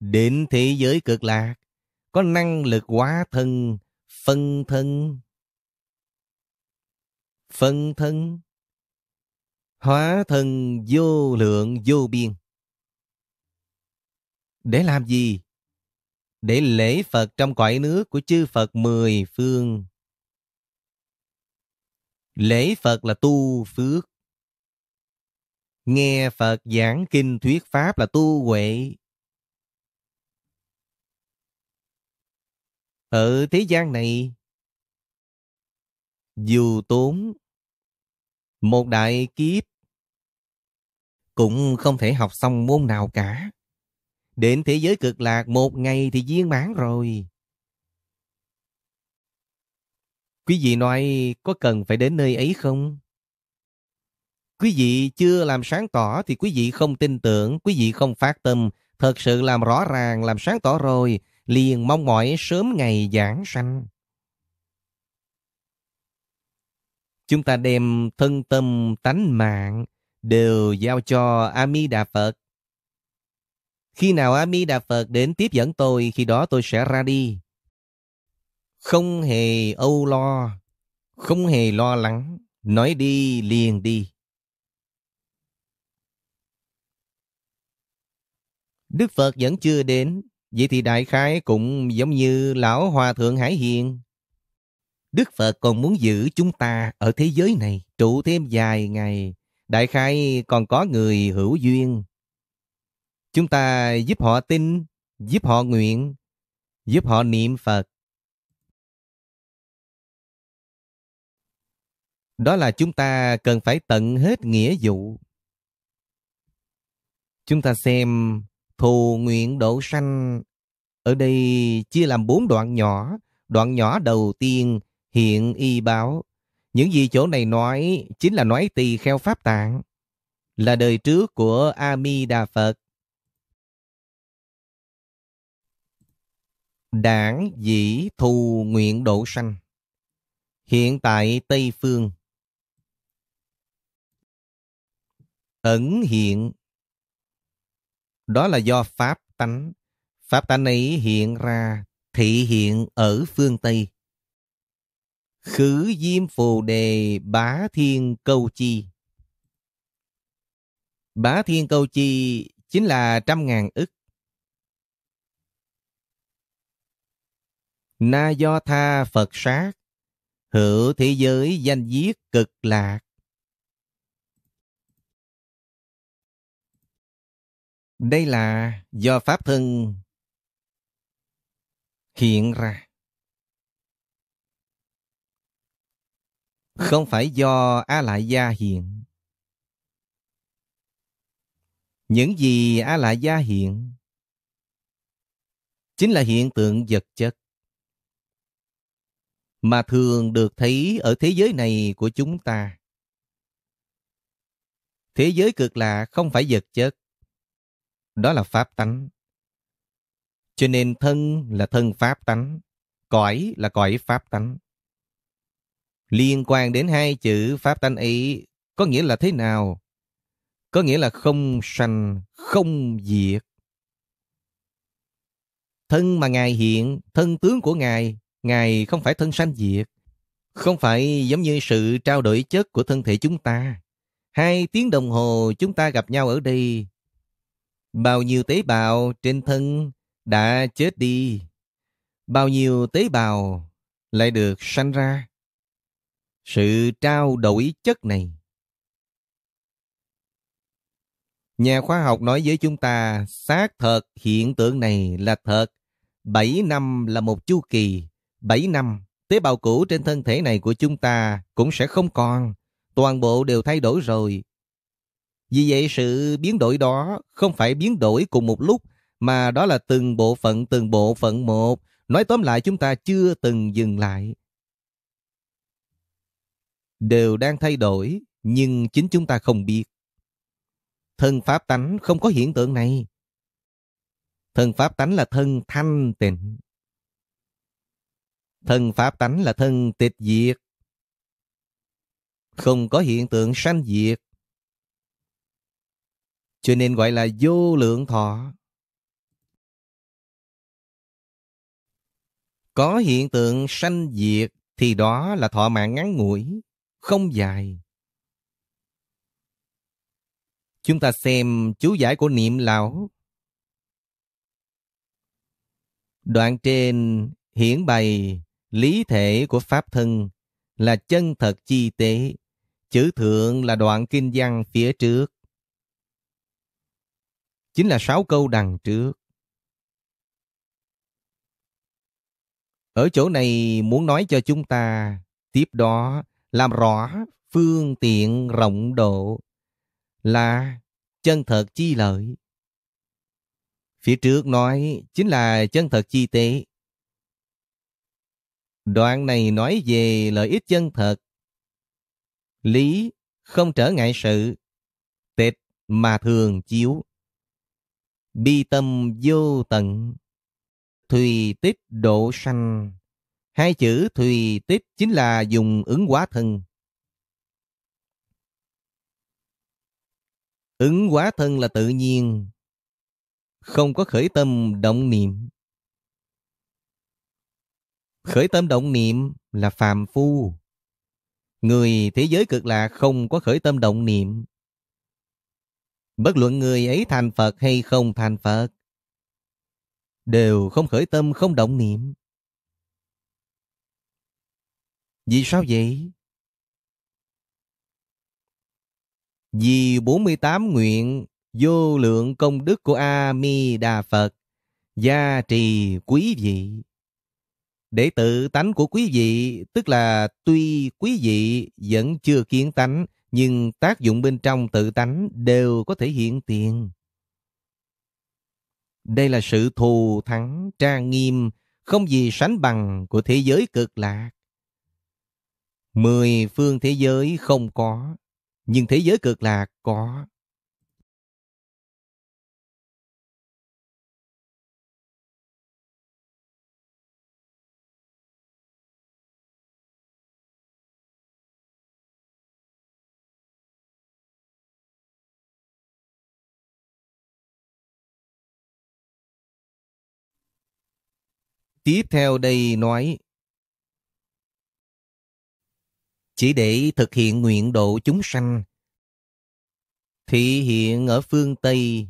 đến thế giới cực lạc có năng lực hóa thân phân thân phân thân Hóa thân vô lượng vô biên. Để làm gì? Để lễ Phật trong cõi nước của chư Phật mười phương. Lễ Phật là tu phước. Nghe Phật giảng kinh thuyết Pháp là tu huệ. Ở thế gian này, dù tốn một đại kiếp cũng không thể học xong môn nào cả. Đến thế giới cực lạc một ngày thì viên mãn rồi. Quý vị nói có cần phải đến nơi ấy không? Quý vị chưa làm sáng tỏ thì quý vị không tin tưởng, quý vị không phát tâm, thật sự làm rõ ràng, làm sáng tỏ rồi, liền mong mỏi sớm ngày giảng sanh. Chúng ta đem thân tâm tánh mạng đều giao cho Ami Đà Phật. Khi nào Ami Đà Phật đến tiếp dẫn tôi, khi đó tôi sẽ ra đi. Không hề âu lo, không hề lo lắng, nói đi liền đi. Đức Phật vẫn chưa đến, vậy thì đại khái cũng giống như lão hòa thượng Hải Hiền. Đức Phật còn muốn giữ chúng ta ở thế giới này trụ thêm vài ngày đại khai còn có người hữu duyên. Chúng ta giúp họ tin, giúp họ nguyện, giúp họ niệm Phật. Đó là chúng ta cần phải tận hết nghĩa vụ. Chúng ta xem thù nguyện độ sanh ở đây chia làm bốn đoạn nhỏ. Đoạn nhỏ đầu tiên hiện y báo những gì chỗ này nói chính là nói tỳ kheo Pháp Tạng, là đời trước của A Di Đà Phật. Đảng dĩ thù nguyện độ sanh Hiện tại Tây Phương Ẩn hiện Đó là do Pháp tánh Pháp tánh ấy hiện ra thị hiện ở phương Tây Khử diêm phù đề bá thiên câu chi Bá thiên câu chi chính là trăm ngàn ức. Na do tha Phật sát, hữu thế giới danh viết cực lạc. Đây là do Pháp thân hiện ra. không phải do a lại gia hiện những gì a lại gia hiện chính là hiện tượng vật chất mà thường được thấy ở thế giới này của chúng ta thế giới cực lạ không phải vật chất đó là pháp tánh cho nên thân là thân pháp tánh cõi là cõi pháp tánh liên quan đến hai chữ pháp tánh ý có nghĩa là thế nào? Có nghĩa là không sanh, không diệt. Thân mà Ngài hiện, thân tướng của Ngài, Ngài không phải thân sanh diệt. Không phải giống như sự trao đổi chất của thân thể chúng ta. Hai tiếng đồng hồ chúng ta gặp nhau ở đây. Bao nhiêu tế bào trên thân đã chết đi. Bao nhiêu tế bào lại được sanh ra sự trao đổi chất này Nhà khoa học nói với chúng ta xác thật hiện tượng này là thật. 7 năm là một chu kỳ. 7 năm, tế bào cũ trên thân thể này của chúng ta cũng sẽ không còn. Toàn bộ đều thay đổi rồi. Vì vậy sự biến đổi đó không phải biến đổi cùng một lúc mà đó là từng bộ phận từng bộ phận một. Nói tóm lại chúng ta chưa từng dừng lại đều đang thay đổi, nhưng chính chúng ta không biết. Thân pháp tánh không có hiện tượng này. Thân pháp tánh là thân thanh tịnh. Thân pháp tánh là thân tịch diệt. Không có hiện tượng sanh diệt. Cho nên gọi là vô lượng thọ. Có hiện tượng sanh diệt thì đó là thọ mạng ngắn ngủi không dài. Chúng ta xem chú giải của niệm lão. Đoạn trên hiển bày lý thể của Pháp thân là chân thật chi tế, chữ thượng là đoạn kinh văn phía trước. Chính là sáu câu đằng trước. Ở chỗ này muốn nói cho chúng ta, tiếp đó làm rõ phương tiện rộng độ là chân thật chi lợi. Phía trước nói chính là chân thật chi tế. Đoạn này nói về lợi ích chân thật. Lý không trở ngại sự, tịch mà thường chiếu. Bi tâm vô tận, thùy tích độ sanh. Hai chữ thùy tiếp chính là dùng ứng hóa thân. Ứng hóa thân là tự nhiên, không có khởi tâm động niệm. Khởi tâm động niệm là phàm phu. Người thế giới cực lạc không có khởi tâm động niệm. Bất luận người ấy thành Phật hay không thành Phật, đều không khởi tâm không động niệm. Vì sao vậy? Vì 48 nguyện vô lượng công đức của A-mi-đà Phật gia trì quý vị. Để tự tánh của quý vị, tức là tuy quý vị vẫn chưa kiến tánh, nhưng tác dụng bên trong tự tánh đều có thể hiện tiền. Đây là sự thù thắng trang nghiêm, không gì sánh bằng của thế giới cực lạc. Mười phương thế giới không có, nhưng thế giới cực lạc có. Tiếp theo đây nói chỉ để thực hiện nguyện độ chúng sanh. Thị hiện ở phương Tây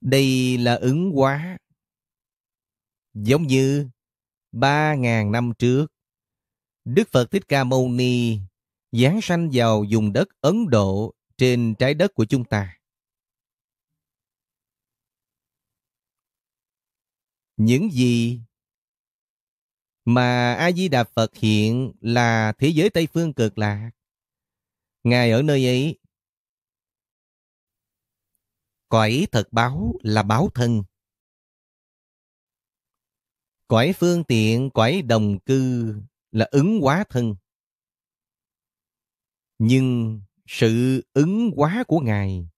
Đây là ứng quá, Giống như ba ngàn năm trước, Đức Phật Thích Ca Mâu Ni giáng sanh vào vùng đất Ấn Độ trên trái đất của chúng ta. Những gì mà A Di Đà Phật hiện là thế giới Tây phương cực lạc. Ngài ở nơi ấy. Cõi thật báo là báo thân. Cõi phương tiện, cõi đồng cư là ứng hóa thân. Nhưng sự ứng hóa của Ngài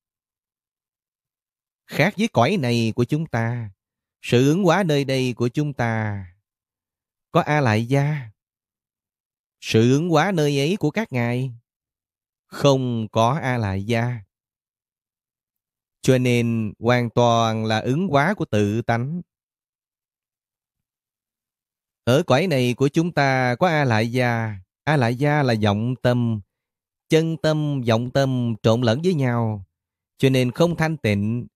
khác với cõi này của chúng ta. Sự ứng hóa nơi đây của chúng ta có A Lại Gia. Sự ứng quá nơi ấy của các ngài không có A Lại Gia. Cho nên hoàn toàn là ứng quá của tự tánh. Ở cõi này của chúng ta có A Lại Gia. A Lại Gia là vọng tâm. Chân tâm, vọng tâm trộn lẫn với nhau. Cho nên không thanh tịnh,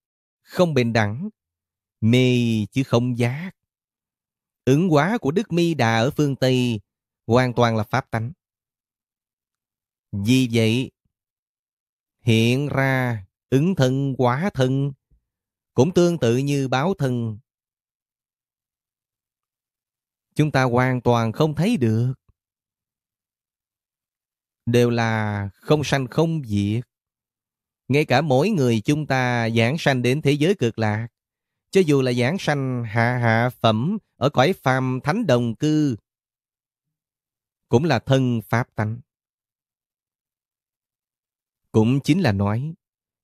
không bền đẳng. Mê chứ không giác ứng hóa của Đức Mi Đà ở phương Tây hoàn toàn là pháp tánh. Vì vậy, hiện ra ứng thân quá thân cũng tương tự như báo thân. Chúng ta hoàn toàn không thấy được. Đều là không sanh không diệt. Ngay cả mỗi người chúng ta giảng sanh đến thế giới cực lạc cho dù là giảng sanh hạ hạ phẩm ở cõi phàm thánh đồng cư, cũng là thân pháp tánh. Cũng chính là nói,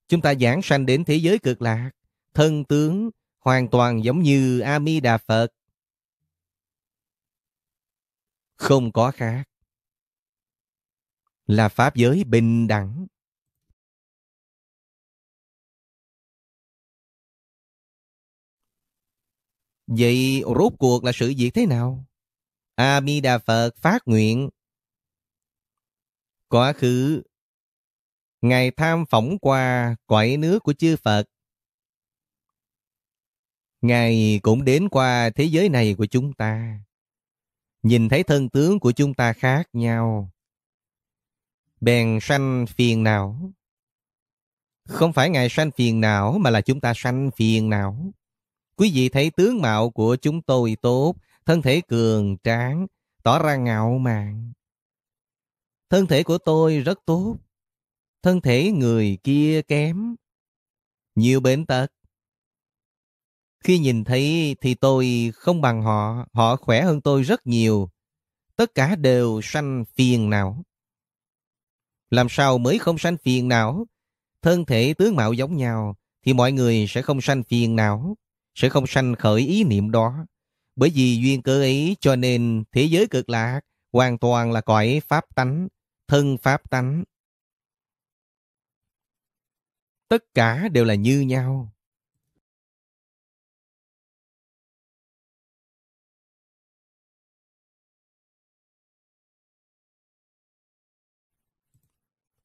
chúng ta giảng sanh đến thế giới cực lạc, thân tướng hoàn toàn giống như A-mi Đà Phật. Không có khác. Là pháp giới bình đẳng. Vậy rốt cuộc là sự việc thế nào? A Di Đà Phật phát nguyện. Quá khứ Ngài tham phỏng qua cõi nước của chư Phật. Ngài cũng đến qua thế giới này của chúng ta. Nhìn thấy thân tướng của chúng ta khác nhau. Bèn sanh phiền não. Không phải Ngài sanh phiền não mà là chúng ta sanh phiền não. Quý vị thấy tướng mạo của chúng tôi tốt, thân thể cường tráng, tỏ ra ngạo mạn. Thân thể của tôi rất tốt, thân thể người kia kém, nhiều bệnh tật. Khi nhìn thấy thì tôi không bằng họ, họ khỏe hơn tôi rất nhiều. Tất cả đều sanh phiền não. Làm sao mới không sanh phiền não? Thân thể tướng mạo giống nhau thì mọi người sẽ không sanh phiền não sẽ không sanh khởi ý niệm đó. Bởi vì duyên cơ ấy cho nên thế giới cực lạc hoàn toàn là cõi pháp tánh, thân pháp tánh. Tất cả đều là như nhau.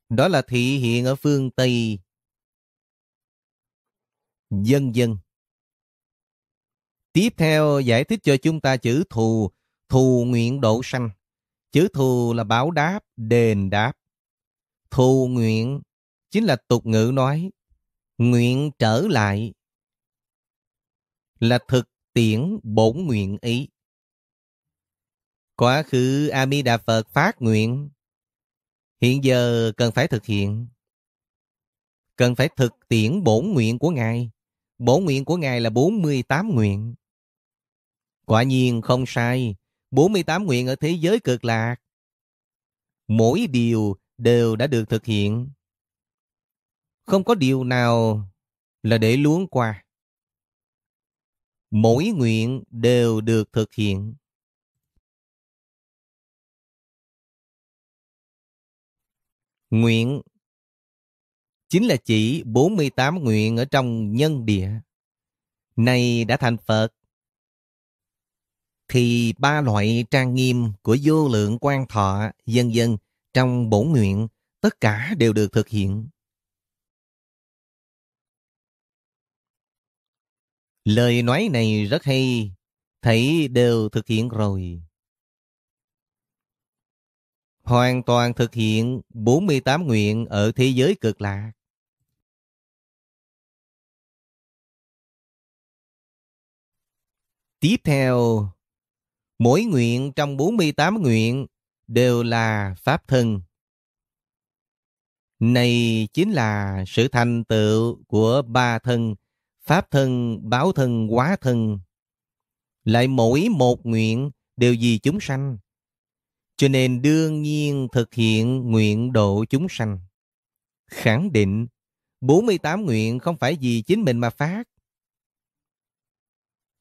Đó là thị hiện ở phương Tây. Dân dân. Tiếp theo giải thích cho chúng ta chữ thù, thù nguyện độ sanh. Chữ thù là báo đáp, đền đáp. Thù nguyện chính là tục ngữ nói, nguyện trở lại là thực tiễn bổn nguyện ý. Quá khứ A Di Đà Phật phát nguyện, hiện giờ cần phải thực hiện. Cần phải thực tiễn bổn nguyện của Ngài. Bổn nguyện của Ngài là 48 nguyện. Quả nhiên không sai, 48 nguyện ở thế giới cực lạc. Mỗi điều đều đã được thực hiện. Không có điều nào là để luống qua. Mỗi nguyện đều được thực hiện. Nguyện chính là chỉ 48 nguyện ở trong nhân địa. Này đã thành Phật, thì ba loại trang nghiêm của vô lượng quan thọ, dân dân trong bổn nguyện, tất cả đều được thực hiện. Lời nói này rất hay, thầy đều thực hiện rồi. Hoàn toàn thực hiện 48 nguyện ở thế giới cực lạc. Tiếp theo Mỗi nguyện trong 48 nguyện đều là Pháp thân. Này chính là sự thành tựu của ba thân, Pháp thân, báo thân, quá thân. Lại mỗi một nguyện đều vì chúng sanh. Cho nên đương nhiên thực hiện nguyện độ chúng sanh. Khẳng định 48 nguyện không phải vì chính mình mà phát,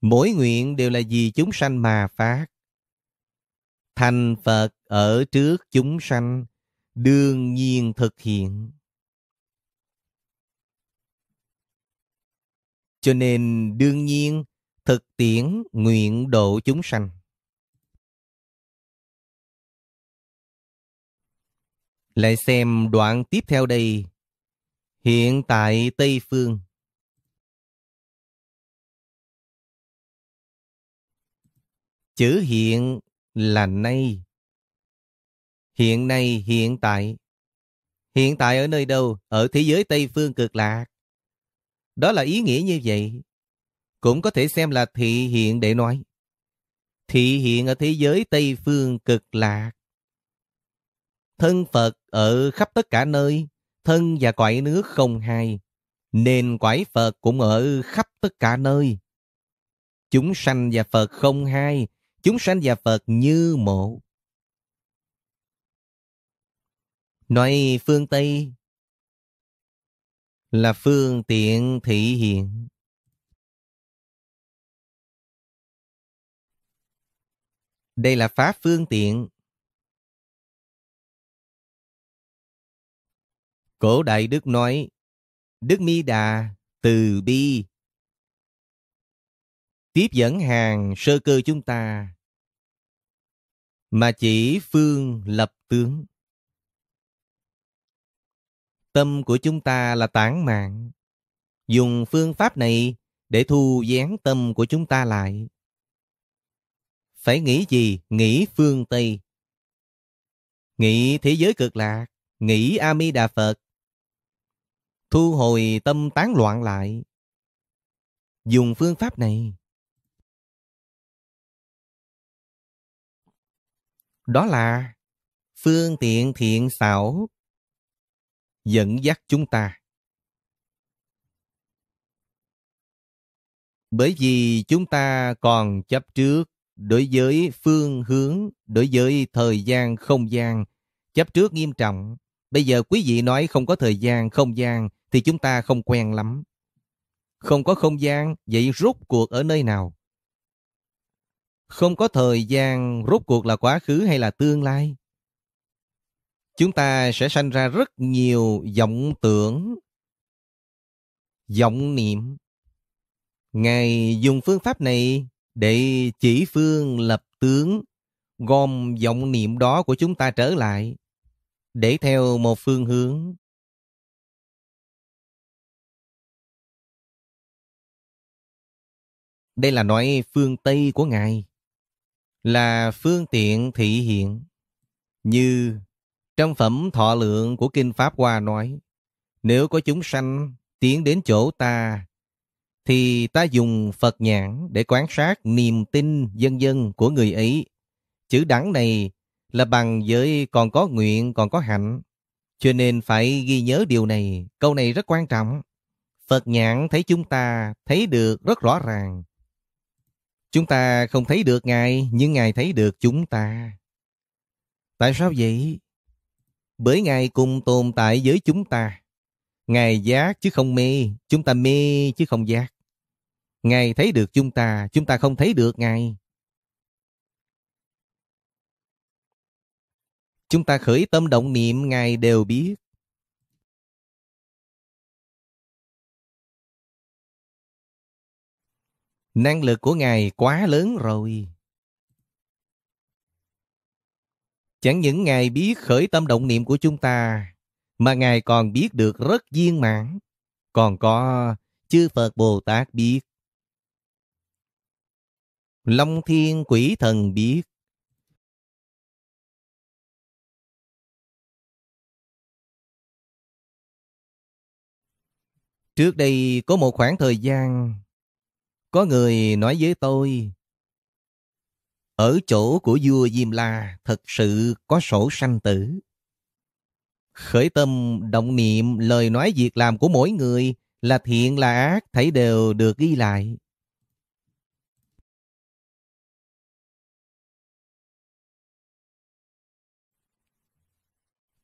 Mỗi nguyện đều là vì chúng sanh mà phát. Thành Phật ở trước chúng sanh, đương nhiên thực hiện. Cho nên đương nhiên thực tiễn nguyện độ chúng sanh. Lại xem đoạn tiếp theo đây. Hiện tại Tây Phương Chữ hiện là nay. Hiện nay, hiện tại. Hiện tại ở nơi đâu? Ở thế giới Tây Phương cực lạc. Đó là ý nghĩa như vậy. Cũng có thể xem là thị hiện để nói. Thị hiện ở thế giới Tây Phương cực lạc. Thân Phật ở khắp tất cả nơi, thân và quải nước không hai. Nên quải Phật cũng ở khắp tất cả nơi. Chúng sanh và Phật không hai, chúng sanh và Phật như một, Nói phương Tây là phương tiện thị hiện. Đây là pháp phương tiện. Cổ Đại Đức nói, Đức Mi Đà từ bi tiếp dẫn hàng sơ cơ chúng ta mà chỉ phương lập tướng tâm của chúng ta là tản mạn dùng phương pháp này để thu dán tâm của chúng ta lại phải nghĩ gì nghĩ phương tây nghĩ thế giới cực lạc nghĩ a mi đà phật thu hồi tâm tán loạn lại dùng phương pháp này Đó là phương tiện thiện xảo dẫn dắt chúng ta. Bởi vì chúng ta còn chấp trước đối với phương hướng, đối với thời gian, không gian, chấp trước nghiêm trọng. Bây giờ quý vị nói không có thời gian, không gian thì chúng ta không quen lắm. Không có không gian, vậy rốt cuộc ở nơi nào? không có thời gian rốt cuộc là quá khứ hay là tương lai. Chúng ta sẽ sanh ra rất nhiều vọng tưởng, vọng niệm. Ngài dùng phương pháp này để chỉ phương lập tướng, gom vọng niệm đó của chúng ta trở lại, để theo một phương hướng. Đây là nói phương Tây của Ngài là phương tiện thị hiện. Như trong phẩm thọ lượng của Kinh Pháp Hoa nói, nếu có chúng sanh tiến đến chỗ ta, thì ta dùng Phật nhãn để quan sát niềm tin dân dân của người ấy. Chữ đẳng này là bằng giới còn có nguyện, còn có hạnh. Cho nên phải ghi nhớ điều này, câu này rất quan trọng. Phật nhãn thấy chúng ta thấy được rất rõ ràng, Chúng ta không thấy được Ngài, nhưng Ngài thấy được chúng ta. Tại sao vậy? Bởi Ngài cùng tồn tại với chúng ta. Ngài giác chứ không mê, chúng ta mê chứ không giác. Ngài thấy được chúng ta, chúng ta không thấy được Ngài. Chúng ta khởi tâm động niệm Ngài đều biết. Năng lực của Ngài quá lớn rồi. Chẳng những Ngài biết khởi tâm động niệm của chúng ta, mà Ngài còn biết được rất viên mãn. Còn có chư Phật Bồ Tát biết. Long Thiên Quỷ Thần biết. Trước đây có một khoảng thời gian có người nói với tôi, ở chỗ của vua Diêm La thật sự có sổ sanh tử. Khởi tâm động niệm lời nói việc làm của mỗi người là thiện là ác thấy đều được ghi lại.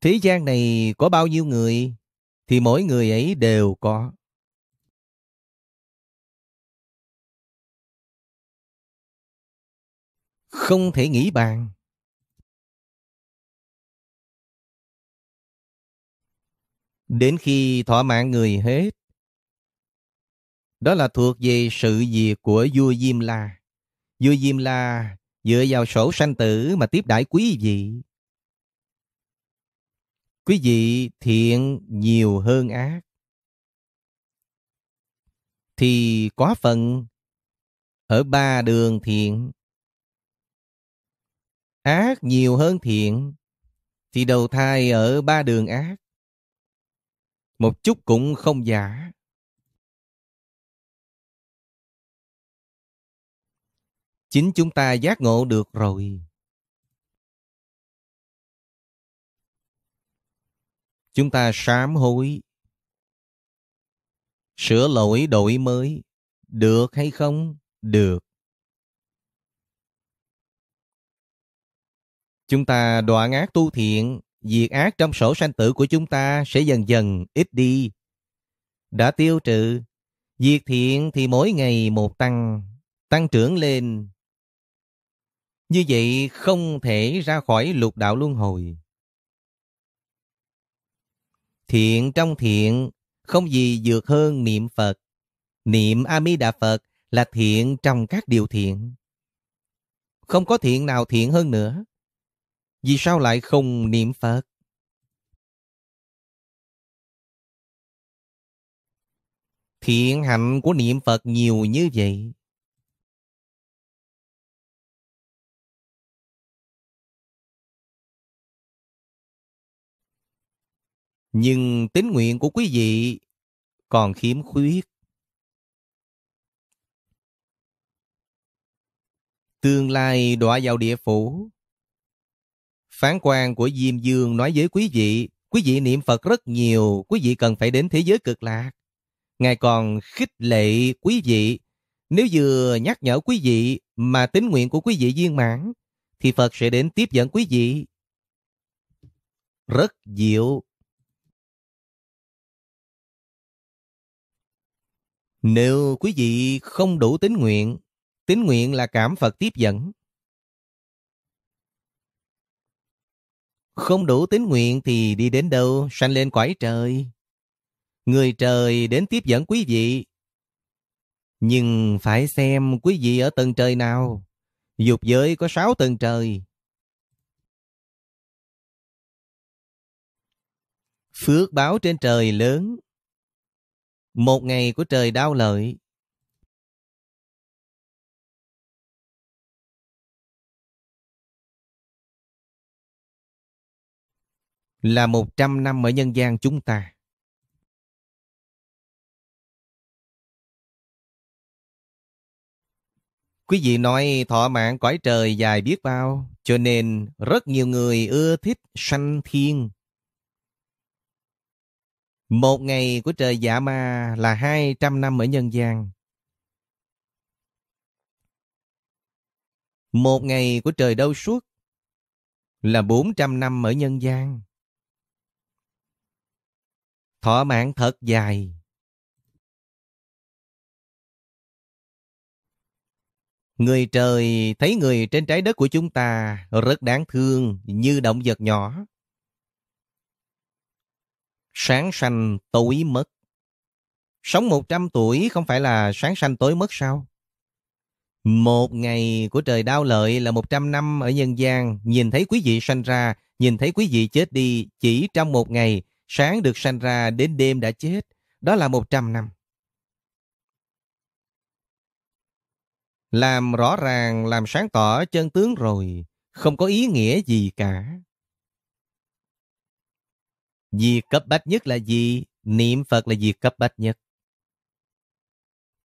Thế gian này có bao nhiêu người thì mỗi người ấy đều có. không thể nghĩ bàn đến khi thỏa mãn người hết đó là thuộc về sự việc của vua diêm la vua diêm la dựa vào sổ sanh tử mà tiếp đãi quý vị quý vị thiện nhiều hơn ác thì quá phần ở ba đường thiện ác nhiều hơn thiện, thì đầu thai ở ba đường ác. Một chút cũng không giả. Chính chúng ta giác ngộ được rồi. Chúng ta sám hối. Sửa lỗi đổi mới. Được hay không? Được. Chúng ta đoạn ác tu thiện, diệt ác trong sổ sanh tử của chúng ta sẽ dần dần ít đi. Đã tiêu trừ, diệt thiện thì mỗi ngày một tăng, tăng trưởng lên. Như vậy không thể ra khỏi lục đạo luân hồi. Thiện trong thiện, không gì vượt hơn niệm Phật. Niệm A-mi Đà Phật là thiện trong các điều thiện. Không có thiện nào thiện hơn nữa vì sao lại không niệm Phật? Thiện hạnh của niệm Phật nhiều như vậy. Nhưng tín nguyện của quý vị còn khiếm khuyết. Tương lai đọa vào địa phủ Phán quan của Diêm Dương nói với quý vị, quý vị niệm Phật rất nhiều, quý vị cần phải đến thế giới cực lạc. Ngài còn khích lệ quý vị, nếu vừa nhắc nhở quý vị mà tín nguyện của quý vị viên mãn, thì Phật sẽ đến tiếp dẫn quý vị. Rất diệu. Nếu quý vị không đủ tín nguyện, tín nguyện là cảm Phật tiếp dẫn, Không đủ tín nguyện thì đi đến đâu sanh lên quải trời. Người trời đến tiếp dẫn quý vị. Nhưng phải xem quý vị ở tầng trời nào. Dục giới có sáu tầng trời. Phước báo trên trời lớn. Một ngày của trời đau lợi là 100 năm ở nhân gian chúng ta. Quý vị nói thọ mạng cõi trời dài biết bao, cho nên rất nhiều người ưa thích sanh thiên. Một ngày của trời dạ ma là 200 năm ở nhân gian. Một ngày của trời đâu suốt là 400 năm ở nhân gian. Thỏa mãn thật dài. Người trời thấy người trên trái đất của chúng ta rất đáng thương như động vật nhỏ. Sáng sanh tối mất. Sống 100 tuổi không phải là sáng sanh tối mất sao? Một ngày của trời đau lợi là 100 năm ở nhân gian, nhìn thấy quý vị sanh ra, nhìn thấy quý vị chết đi chỉ trong một ngày, sáng được sanh ra đến đêm đã chết, đó là 100 năm. Làm rõ ràng, làm sáng tỏ chân tướng rồi, không có ý nghĩa gì cả. Việc cấp bách nhất là gì? Niệm Phật là việc cấp bách nhất.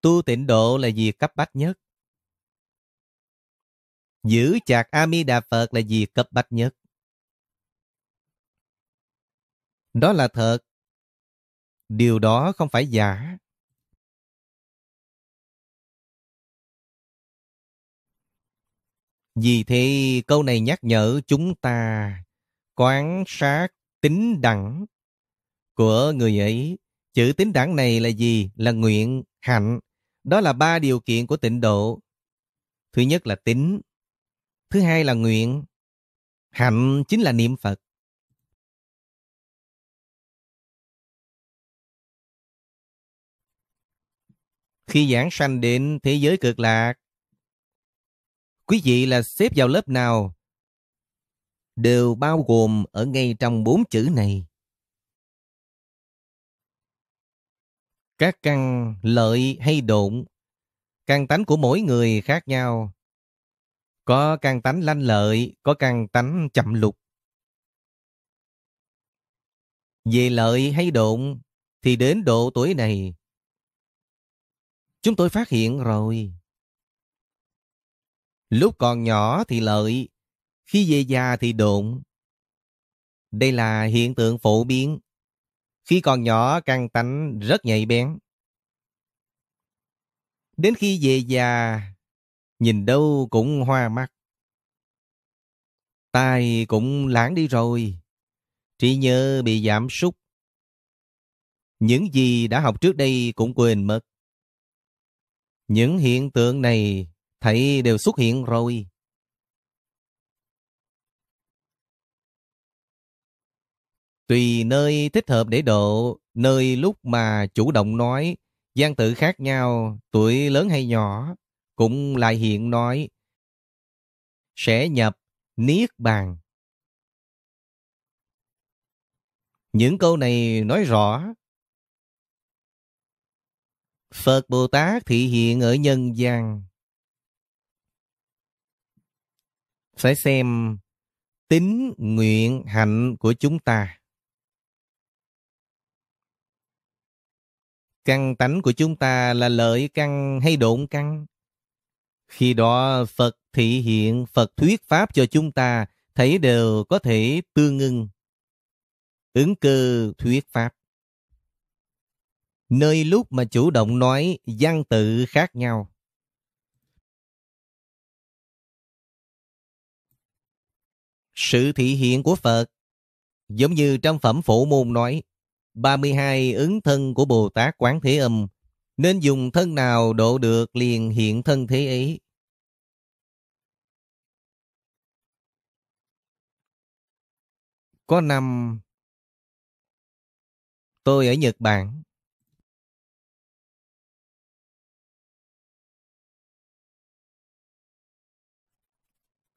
Tu tịnh độ là việc cấp bách nhất. Giữ chặt A Đà Phật là việc cấp bách nhất. Đó là thật. Điều đó không phải giả. Vì thế câu này nhắc nhở chúng ta quán sát tính đẳng của người ấy. Chữ tính đẳng này là gì? Là nguyện, hạnh. Đó là ba điều kiện của tịnh độ. Thứ nhất là tính. Thứ hai là nguyện. Hạnh chính là niệm Phật. khi giảng sanh đến thế giới cực lạc. Quý vị là xếp vào lớp nào? Đều bao gồm ở ngay trong bốn chữ này. Các căn lợi hay độn, căn tánh của mỗi người khác nhau. Có căn tánh lanh lợi, có căn tánh chậm lục. Về lợi hay độn thì đến độ tuổi này Chúng tôi phát hiện rồi. Lúc còn nhỏ thì lợi, khi về già thì đụng Đây là hiện tượng phổ biến. Khi còn nhỏ căng tánh rất nhạy bén. Đến khi về già, nhìn đâu cũng hoa mắt. Tai cũng lãng đi rồi. Trí nhớ bị giảm sút. Những gì đã học trước đây cũng quên mất. Những hiện tượng này thầy đều xuất hiện rồi. Tùy nơi thích hợp để độ, nơi lúc mà chủ động nói, gian tự khác nhau, tuổi lớn hay nhỏ, cũng lại hiện nói. Sẽ nhập Niết Bàn. Những câu này nói rõ Phật Bồ Tát thị hiện ở nhân gian. Phải xem tính nguyện hạnh của chúng ta. Căn tánh của chúng ta là lợi căn hay độn căn? Khi đó Phật thị hiện, Phật thuyết pháp cho chúng ta thấy đều có thể tương ưng. Ứng cơ thuyết pháp nơi lúc mà chủ động nói văn tự khác nhau. Sự thị hiện của Phật giống như trong phẩm phổ môn nói 32 ứng thân của Bồ Tát Quán Thế Âm nên dùng thân nào độ được liền hiện thân thế ấy. Có năm tôi ở Nhật Bản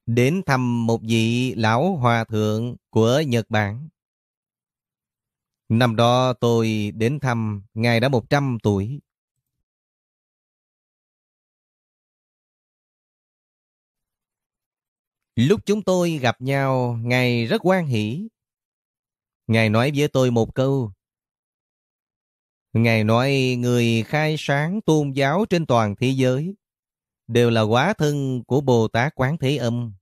đến thăm một vị lão hòa thượng của Nhật Bản. Năm đó tôi đến thăm, Ngài đã 100 tuổi. Lúc chúng tôi gặp nhau, Ngài rất quan hỷ. Ngài nói với tôi một câu. Ngài nói người khai sáng tôn giáo trên toàn thế giới đều là quá thân của Bồ Tát Quán Thế Âm.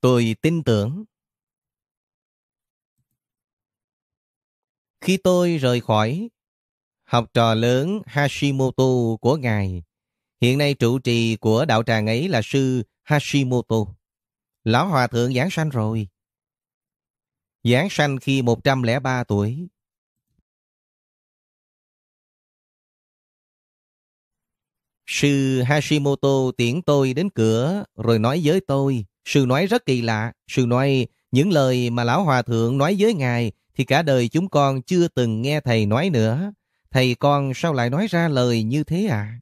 Tôi tin tưởng. Khi tôi rời khỏi, học trò lớn Hashimoto của Ngài, hiện nay trụ trì của đạo tràng ấy là sư Hashimoto. Lão Hòa Thượng giảng sanh rồi. Giảng sanh khi 103 tuổi. Sư Hashimoto tiễn tôi đến cửa rồi nói với tôi. Sư nói rất kỳ lạ. Sư nói những lời mà Lão Hòa Thượng nói với Ngài thì cả đời chúng con chưa từng nghe Thầy nói nữa. Thầy con sao lại nói ra lời như thế à?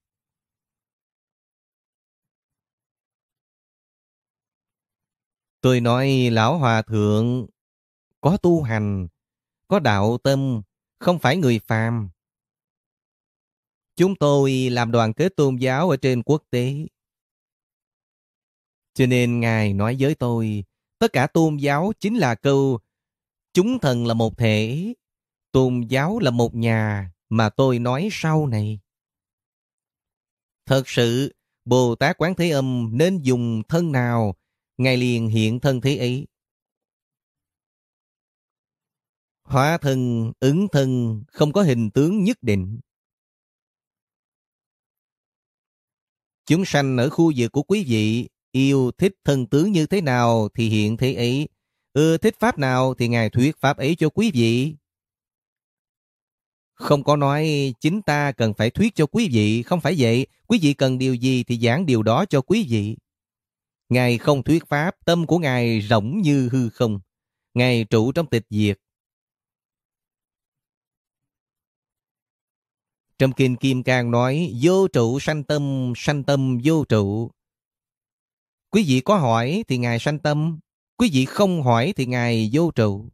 Tôi nói Lão Hòa Thượng có tu hành, có đạo tâm, không phải người phàm. Chúng tôi làm đoàn kết tôn giáo ở trên quốc tế. Cho nên Ngài nói với tôi, tất cả tôn giáo chính là câu chúng thần là một thể, tôn giáo là một nhà mà tôi nói sau này. Thật sự, Bồ Tát Quán Thế Âm nên dùng thân nào, Ngài liền hiện thân thế ấy. Hóa thân, ứng thân không có hình tướng nhất định. Chúng sanh ở khu vực của quý vị yêu thích thân tướng như thế nào thì hiện thế ấy, ưa thích pháp nào thì Ngài thuyết pháp ấy cho quý vị. Không có nói chính ta cần phải thuyết cho quý vị, không phải vậy, quý vị cần điều gì thì giảng điều đó cho quý vị. Ngài không thuyết pháp, tâm của Ngài rỗng như hư không. Ngài trụ trong tịch diệt, Trong Kinh Kim Cang nói vô trụ sanh tâm, sanh tâm vô trụ. Quý vị có hỏi thì Ngài sanh tâm, quý vị không hỏi thì Ngài vô trụ.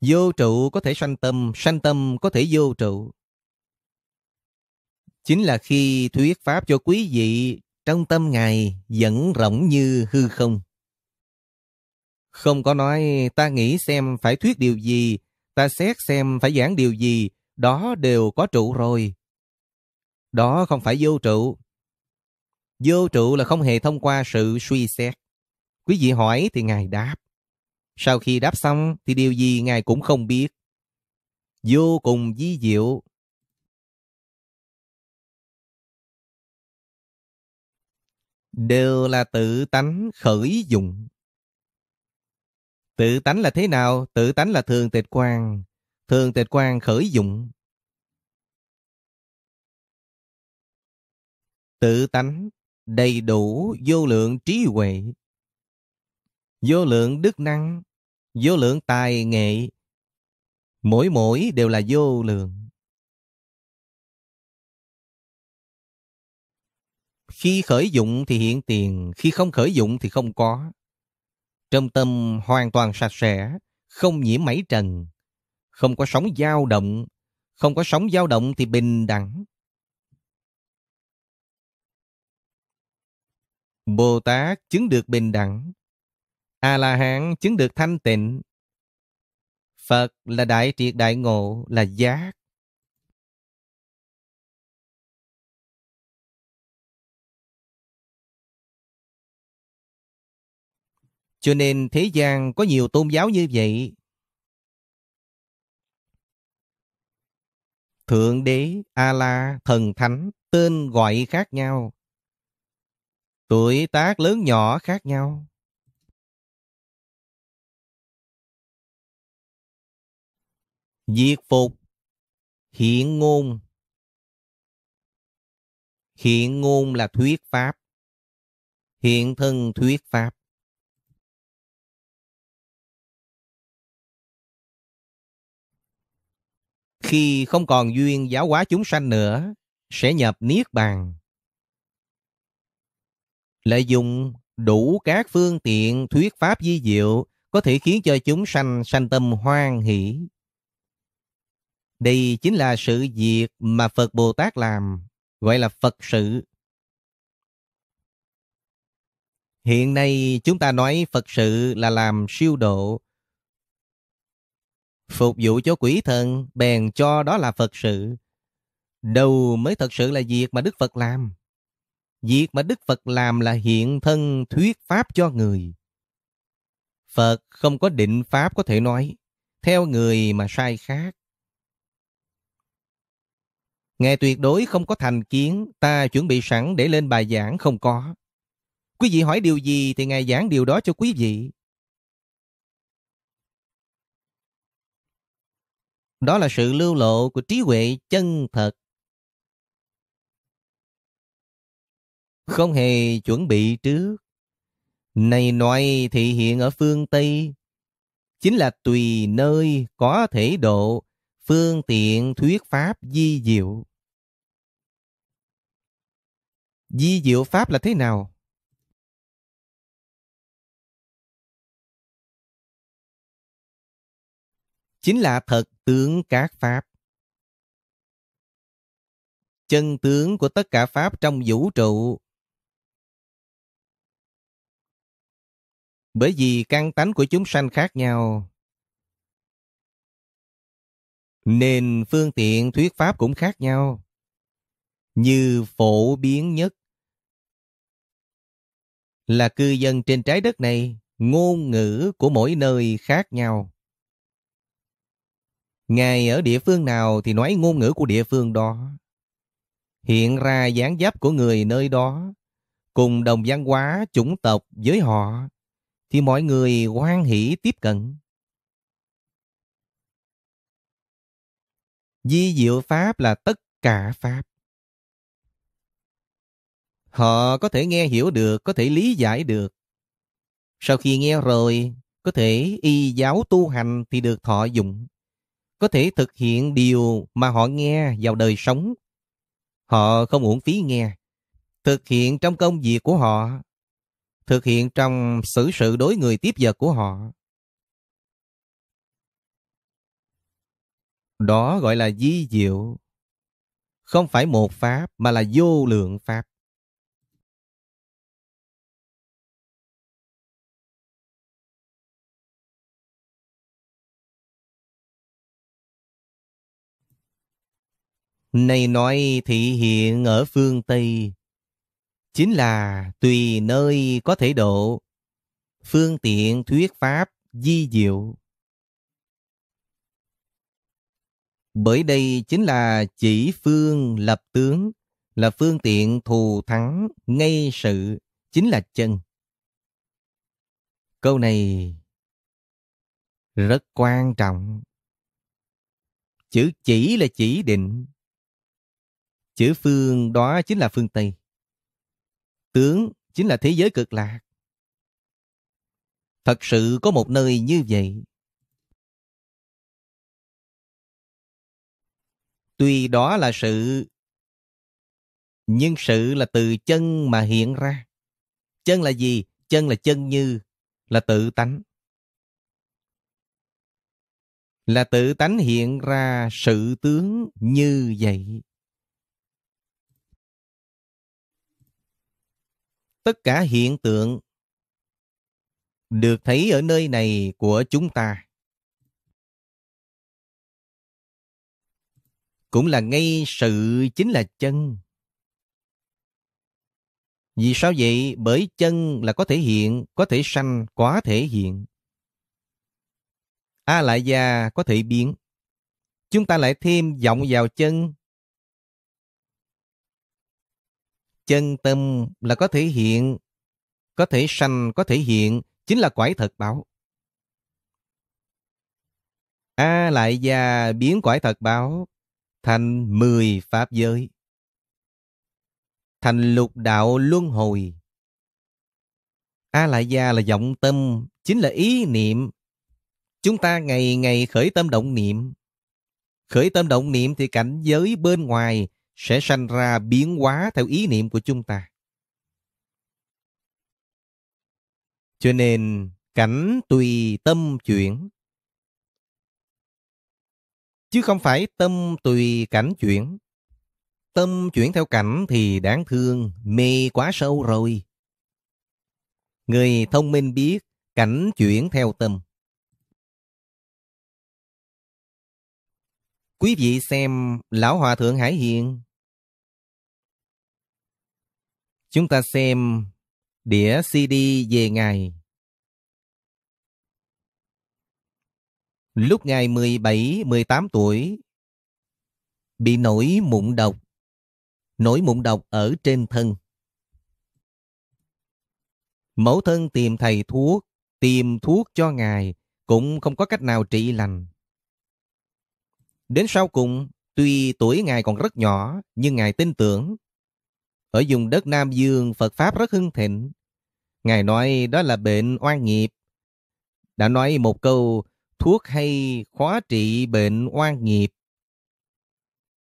Vô trụ có thể sanh tâm, sanh tâm có thể vô trụ. Chính là khi thuyết pháp cho quý vị, trong tâm Ngài vẫn rỗng như hư không. Không có nói ta nghĩ xem phải thuyết điều gì, ta xét xem phải giảng điều gì, đó đều có trụ rồi. Đó không phải vô trụ. Vô trụ là không hề thông qua sự suy xét. Quý vị hỏi thì Ngài đáp. Sau khi đáp xong thì điều gì Ngài cũng không biết. Vô cùng di diệu. Đều là tự tánh khởi dụng. Tự tánh là thế nào? Tự tánh là thường tịch quan. Thường tịch quan khởi dụng. Tự tánh đầy đủ vô lượng trí huệ, vô lượng đức năng, vô lượng tài nghệ. Mỗi mỗi đều là vô lượng. Khi khởi dụng thì hiện tiền, khi không khởi dụng thì không có. Trong tâm hoàn toàn sạch sẽ, không nhiễm mấy trần, không có sóng dao động, không có sóng dao động thì bình đẳng. Bồ Tát chứng được bình đẳng, A-la-hán chứng được thanh tịnh, Phật là đại triệt đại ngộ, là giác. Cho nên thế gian có nhiều tôn giáo như vậy. Thượng đế, A-la, thần thánh, tên gọi khác nhau. Tuổi tác lớn nhỏ khác nhau. Diệt phục, hiện ngôn. Hiện ngôn là thuyết pháp. Hiện thân thuyết pháp. khi không còn duyên giáo hóa chúng sanh nữa sẽ nhập niết bàn lợi dụng đủ các phương tiện thuyết pháp di diệu có thể khiến cho chúng sanh sanh tâm hoan hỷ đây chính là sự việc mà phật bồ tát làm gọi là phật sự hiện nay chúng ta nói phật sự là làm siêu độ Phục vụ cho quỷ thần, bèn cho đó là Phật sự. Đâu mới thật sự là việc mà Đức Phật làm. Việc mà Đức Phật làm là hiện thân thuyết pháp cho người. Phật không có định pháp có thể nói, theo người mà sai khác. Ngài tuyệt đối không có thành kiến, ta chuẩn bị sẵn để lên bài giảng không có. Quý vị hỏi điều gì thì Ngài giảng điều đó cho quý vị. Đó là sự lưu lộ của trí huệ chân thật. Không hề chuẩn bị trước. Này nói thị hiện ở phương Tây, chính là tùy nơi có thể độ, phương tiện thuyết pháp di diệu. Di diệu pháp là thế nào? chính là thật tướng các pháp. Chân tướng của tất cả pháp trong vũ trụ. Bởi vì căn tánh của chúng sanh khác nhau, nên phương tiện thuyết pháp cũng khác nhau. Như phổ biến nhất là cư dân trên trái đất này ngôn ngữ của mỗi nơi khác nhau. Ngài ở địa phương nào thì nói ngôn ngữ của địa phương đó. Hiện ra dáng dấp của người nơi đó, cùng đồng văn hóa, chủng tộc với họ, thì mọi người hoan hỷ tiếp cận. Di diệu Pháp là tất cả Pháp. Họ có thể nghe hiểu được, có thể lý giải được. Sau khi nghe rồi, có thể y giáo tu hành thì được thọ dụng có thể thực hiện điều mà họ nghe vào đời sống. Họ không uổng phí nghe, thực hiện trong công việc của họ, thực hiện trong xử sự đối người tiếp vật của họ. Đó gọi là di diệu, không phải một pháp mà là vô lượng pháp. Này nói thị hiện ở phương Tây, chính là tùy nơi có thể độ, phương tiện thuyết pháp di diệu. Bởi đây chính là chỉ phương lập tướng, là phương tiện thù thắng, ngay sự, chính là chân. Câu này rất quan trọng. Chữ chỉ là chỉ định, Chữ phương đó chính là phương Tây. Tướng chính là thế giới cực lạc. Thật sự có một nơi như vậy. Tuy đó là sự, nhưng sự là từ chân mà hiện ra. Chân là gì? Chân là chân như, là tự tánh. Là tự tánh hiện ra sự tướng như vậy. tất cả hiện tượng được thấy ở nơi này của chúng ta. Cũng là ngay sự chính là chân. Vì sao vậy? Bởi chân là có thể hiện, có thể sanh, quá thể hiện. A à, lại già có thể biến. Chúng ta lại thêm vọng vào chân chân tâm là có thể hiện, có thể sanh, có thể hiện, chính là quải thật báo. A à, lại gia biến quải thật báo thành mười pháp giới. Thành lục đạo luân hồi. A à, lại gia là vọng tâm, chính là ý niệm. Chúng ta ngày ngày khởi tâm động niệm. Khởi tâm động niệm thì cảnh giới bên ngoài sẽ sanh ra biến hóa theo ý niệm của chúng ta. Cho nên cảnh tùy tâm chuyển. Chứ không phải tâm tùy cảnh chuyển. Tâm chuyển theo cảnh thì đáng thương, mê quá sâu rồi. Người thông minh biết cảnh chuyển theo tâm. Quý vị xem Lão Hòa Thượng Hải Hiền Chúng ta xem đĩa CD về Ngài. Lúc Ngài 17-18 tuổi, bị nổi mụn độc, nổi mụn độc ở trên thân. Mẫu thân tìm thầy thuốc, tìm thuốc cho Ngài, cũng không có cách nào trị lành. Đến sau cùng, tuy tuổi Ngài còn rất nhỏ, nhưng Ngài tin tưởng ở vùng đất Nam Dương, Phật Pháp rất hưng thịnh. Ngài nói đó là bệnh oan nghiệp. Đã nói một câu, thuốc hay khóa trị bệnh oan nghiệp.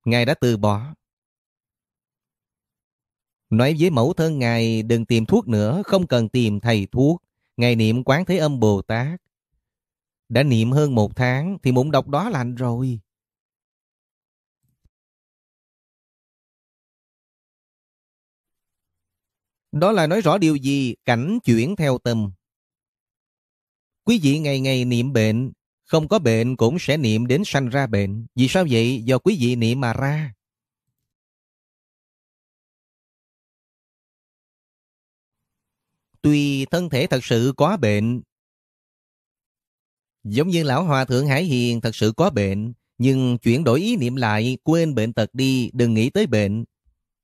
Ngài đã từ bỏ. Nói với mẫu thân Ngài đừng tìm thuốc nữa, không cần tìm thầy thuốc. Ngài niệm Quán Thế Âm Bồ Tát. Đã niệm hơn một tháng thì mụn độc đó lạnh rồi. Đó là nói rõ điều gì cảnh chuyển theo tâm. Quý vị ngày ngày niệm bệnh, không có bệnh cũng sẽ niệm đến sanh ra bệnh. Vì sao vậy? Do quý vị niệm mà ra. Tuy thân thể thật sự có bệnh, giống như Lão Hòa Thượng Hải Hiền thật sự có bệnh, nhưng chuyển đổi ý niệm lại, quên bệnh tật đi, đừng nghĩ tới bệnh,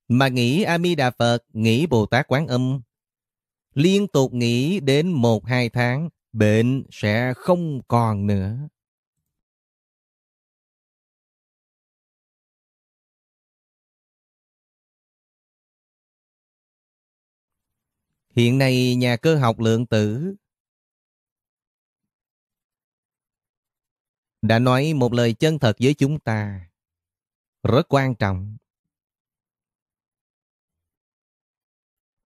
mà nghĩ Di Đà Phật, nghĩ Bồ Tát Quán Âm. Liên tục nghĩ đến một hai tháng, bệnh sẽ không còn nữa. Hiện nay nhà cơ học lượng tử đã nói một lời chân thật với chúng ta rất quan trọng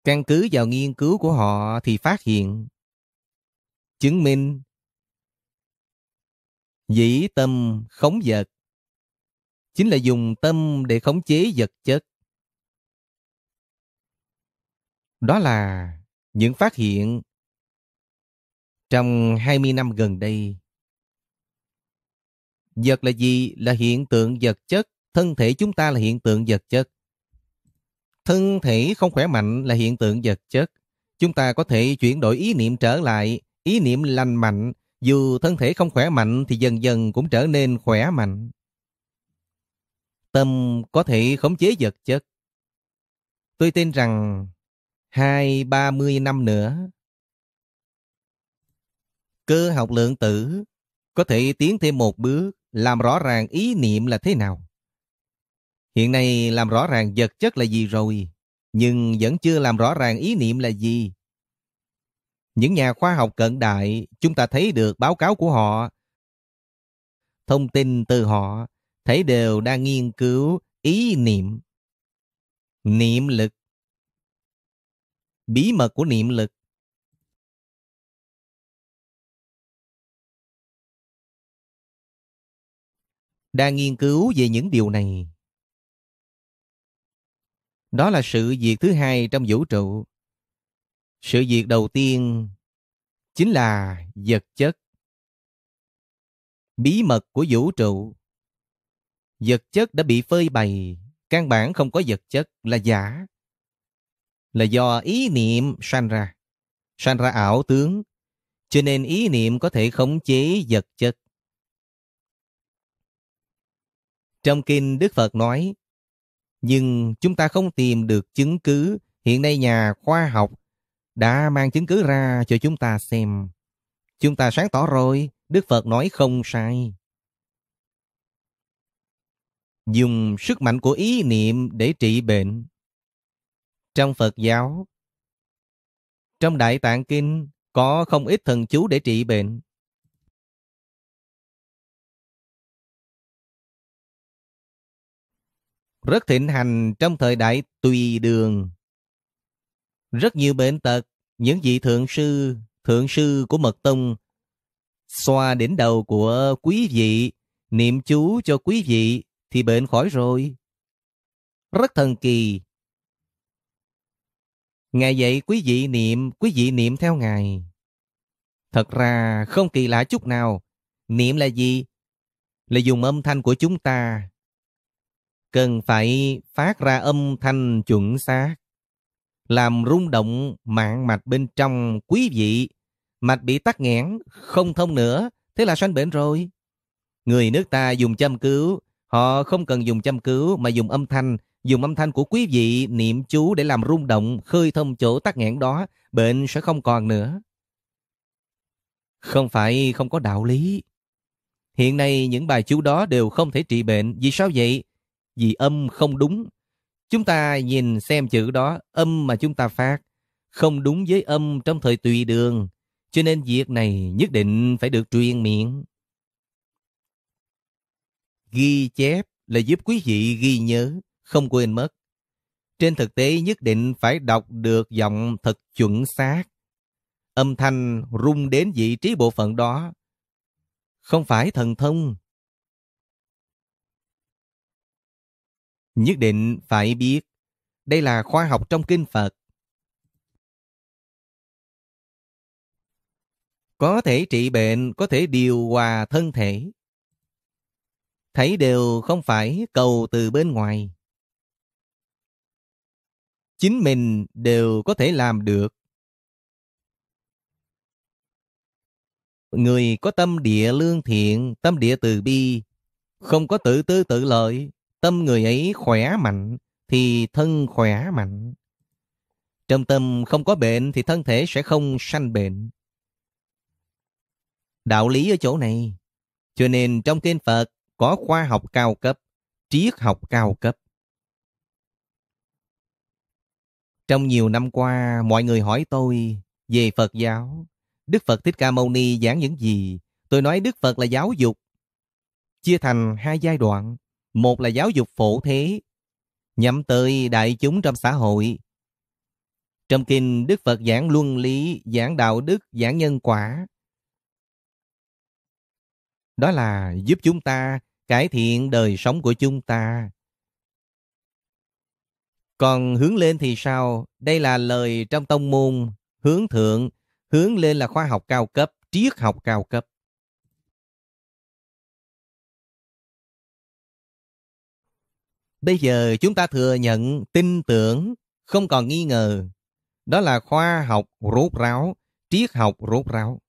Căn cứ vào nghiên cứu của họ thì phát hiện, chứng minh, dĩ tâm khống vật, chính là dùng tâm để khống chế vật chất. Đó là những phát hiện trong 20 năm gần đây. Vật là gì? Là hiện tượng vật chất. Thân thể chúng ta là hiện tượng vật chất. Thân thể không khỏe mạnh là hiện tượng vật chất. Chúng ta có thể chuyển đổi ý niệm trở lại, ý niệm lành mạnh, dù thân thể không khỏe mạnh thì dần dần cũng trở nên khỏe mạnh. Tâm có thể khống chế vật chất. Tôi tin rằng hai ba mươi năm nữa, cơ học lượng tử có thể tiến thêm một bước làm rõ ràng ý niệm là thế nào. Hiện nay làm rõ ràng vật chất là gì rồi, nhưng vẫn chưa làm rõ ràng ý niệm là gì. Những nhà khoa học cận đại, chúng ta thấy được báo cáo của họ. Thông tin từ họ, thấy đều đang nghiên cứu ý niệm. Niệm lực. Bí mật của niệm lực. Đang nghiên cứu về những điều này đó là sự việc thứ hai trong vũ trụ. Sự việc đầu tiên chính là vật chất. Bí mật của vũ trụ. Vật chất đã bị phơi bày, căn bản không có vật chất là giả. Là do ý niệm sanh ra. Sanh ra ảo tướng, cho nên ý niệm có thể khống chế vật chất. Trong kinh Đức Phật nói, nhưng chúng ta không tìm được chứng cứ hiện nay nhà khoa học đã mang chứng cứ ra cho chúng ta xem. Chúng ta sáng tỏ rồi, Đức Phật nói không sai. Dùng sức mạnh của ý niệm để trị bệnh. Trong Phật giáo, trong Đại Tạng Kinh có không ít thần chú để trị bệnh. rất thịnh hành trong thời đại tùy đường. Rất nhiều bệnh tật, những vị thượng sư, thượng sư của Mật Tông xoa đến đầu của quý vị, niệm chú cho quý vị thì bệnh khỏi rồi. Rất thần kỳ. Ngài dạy quý vị niệm, quý vị niệm theo Ngài. Thật ra không kỳ lạ chút nào. Niệm là gì? Là dùng âm thanh của chúng ta cần phải phát ra âm thanh chuẩn xác, làm rung động mạng mạch bên trong quý vị. Mạch bị tắc nghẽn, không thông nữa, thế là sanh bệnh rồi. Người nước ta dùng châm cứu, họ không cần dùng châm cứu mà dùng âm thanh, dùng âm thanh của quý vị niệm chú để làm rung động, khơi thông chỗ tắc nghẽn đó, bệnh sẽ không còn nữa. Không phải không có đạo lý. Hiện nay những bài chú đó đều không thể trị bệnh, vì sao vậy? vì âm không đúng. Chúng ta nhìn xem chữ đó, âm mà chúng ta phát, không đúng với âm trong thời tùy đường, cho nên việc này nhất định phải được truyền miệng. Ghi chép là giúp quý vị ghi nhớ, không quên mất. Trên thực tế nhất định phải đọc được giọng thật chuẩn xác. Âm thanh rung đến vị trí bộ phận đó. Không phải thần thông, Nhất định phải biết. Đây là khoa học trong kinh Phật. Có thể trị bệnh, có thể điều hòa thân thể. Thấy đều không phải cầu từ bên ngoài. Chính mình đều có thể làm được. Người có tâm địa lương thiện, tâm địa từ bi, không có tự tư tự lợi, Tâm người ấy khỏe mạnh thì thân khỏe mạnh. Trong tâm không có bệnh thì thân thể sẽ không sanh bệnh. Đạo lý ở chỗ này. Cho nên trong kinh Phật có khoa học cao cấp, triết học cao cấp. Trong nhiều năm qua, mọi người hỏi tôi về Phật giáo. Đức Phật Thích Ca Mâu Ni giảng những gì? Tôi nói Đức Phật là giáo dục. Chia thành hai giai đoạn một là giáo dục phổ thế, nhắm tới đại chúng trong xã hội. Trong kinh Đức Phật giảng luân lý, giảng đạo đức, giảng nhân quả. Đó là giúp chúng ta cải thiện đời sống của chúng ta. Còn hướng lên thì sao? Đây là lời trong tông môn, hướng thượng, hướng lên là khoa học cao cấp, triết học cao cấp. Bây giờ chúng ta thừa nhận, tin tưởng, không còn nghi ngờ. Đó là khoa học rốt ráo, triết học rốt ráo.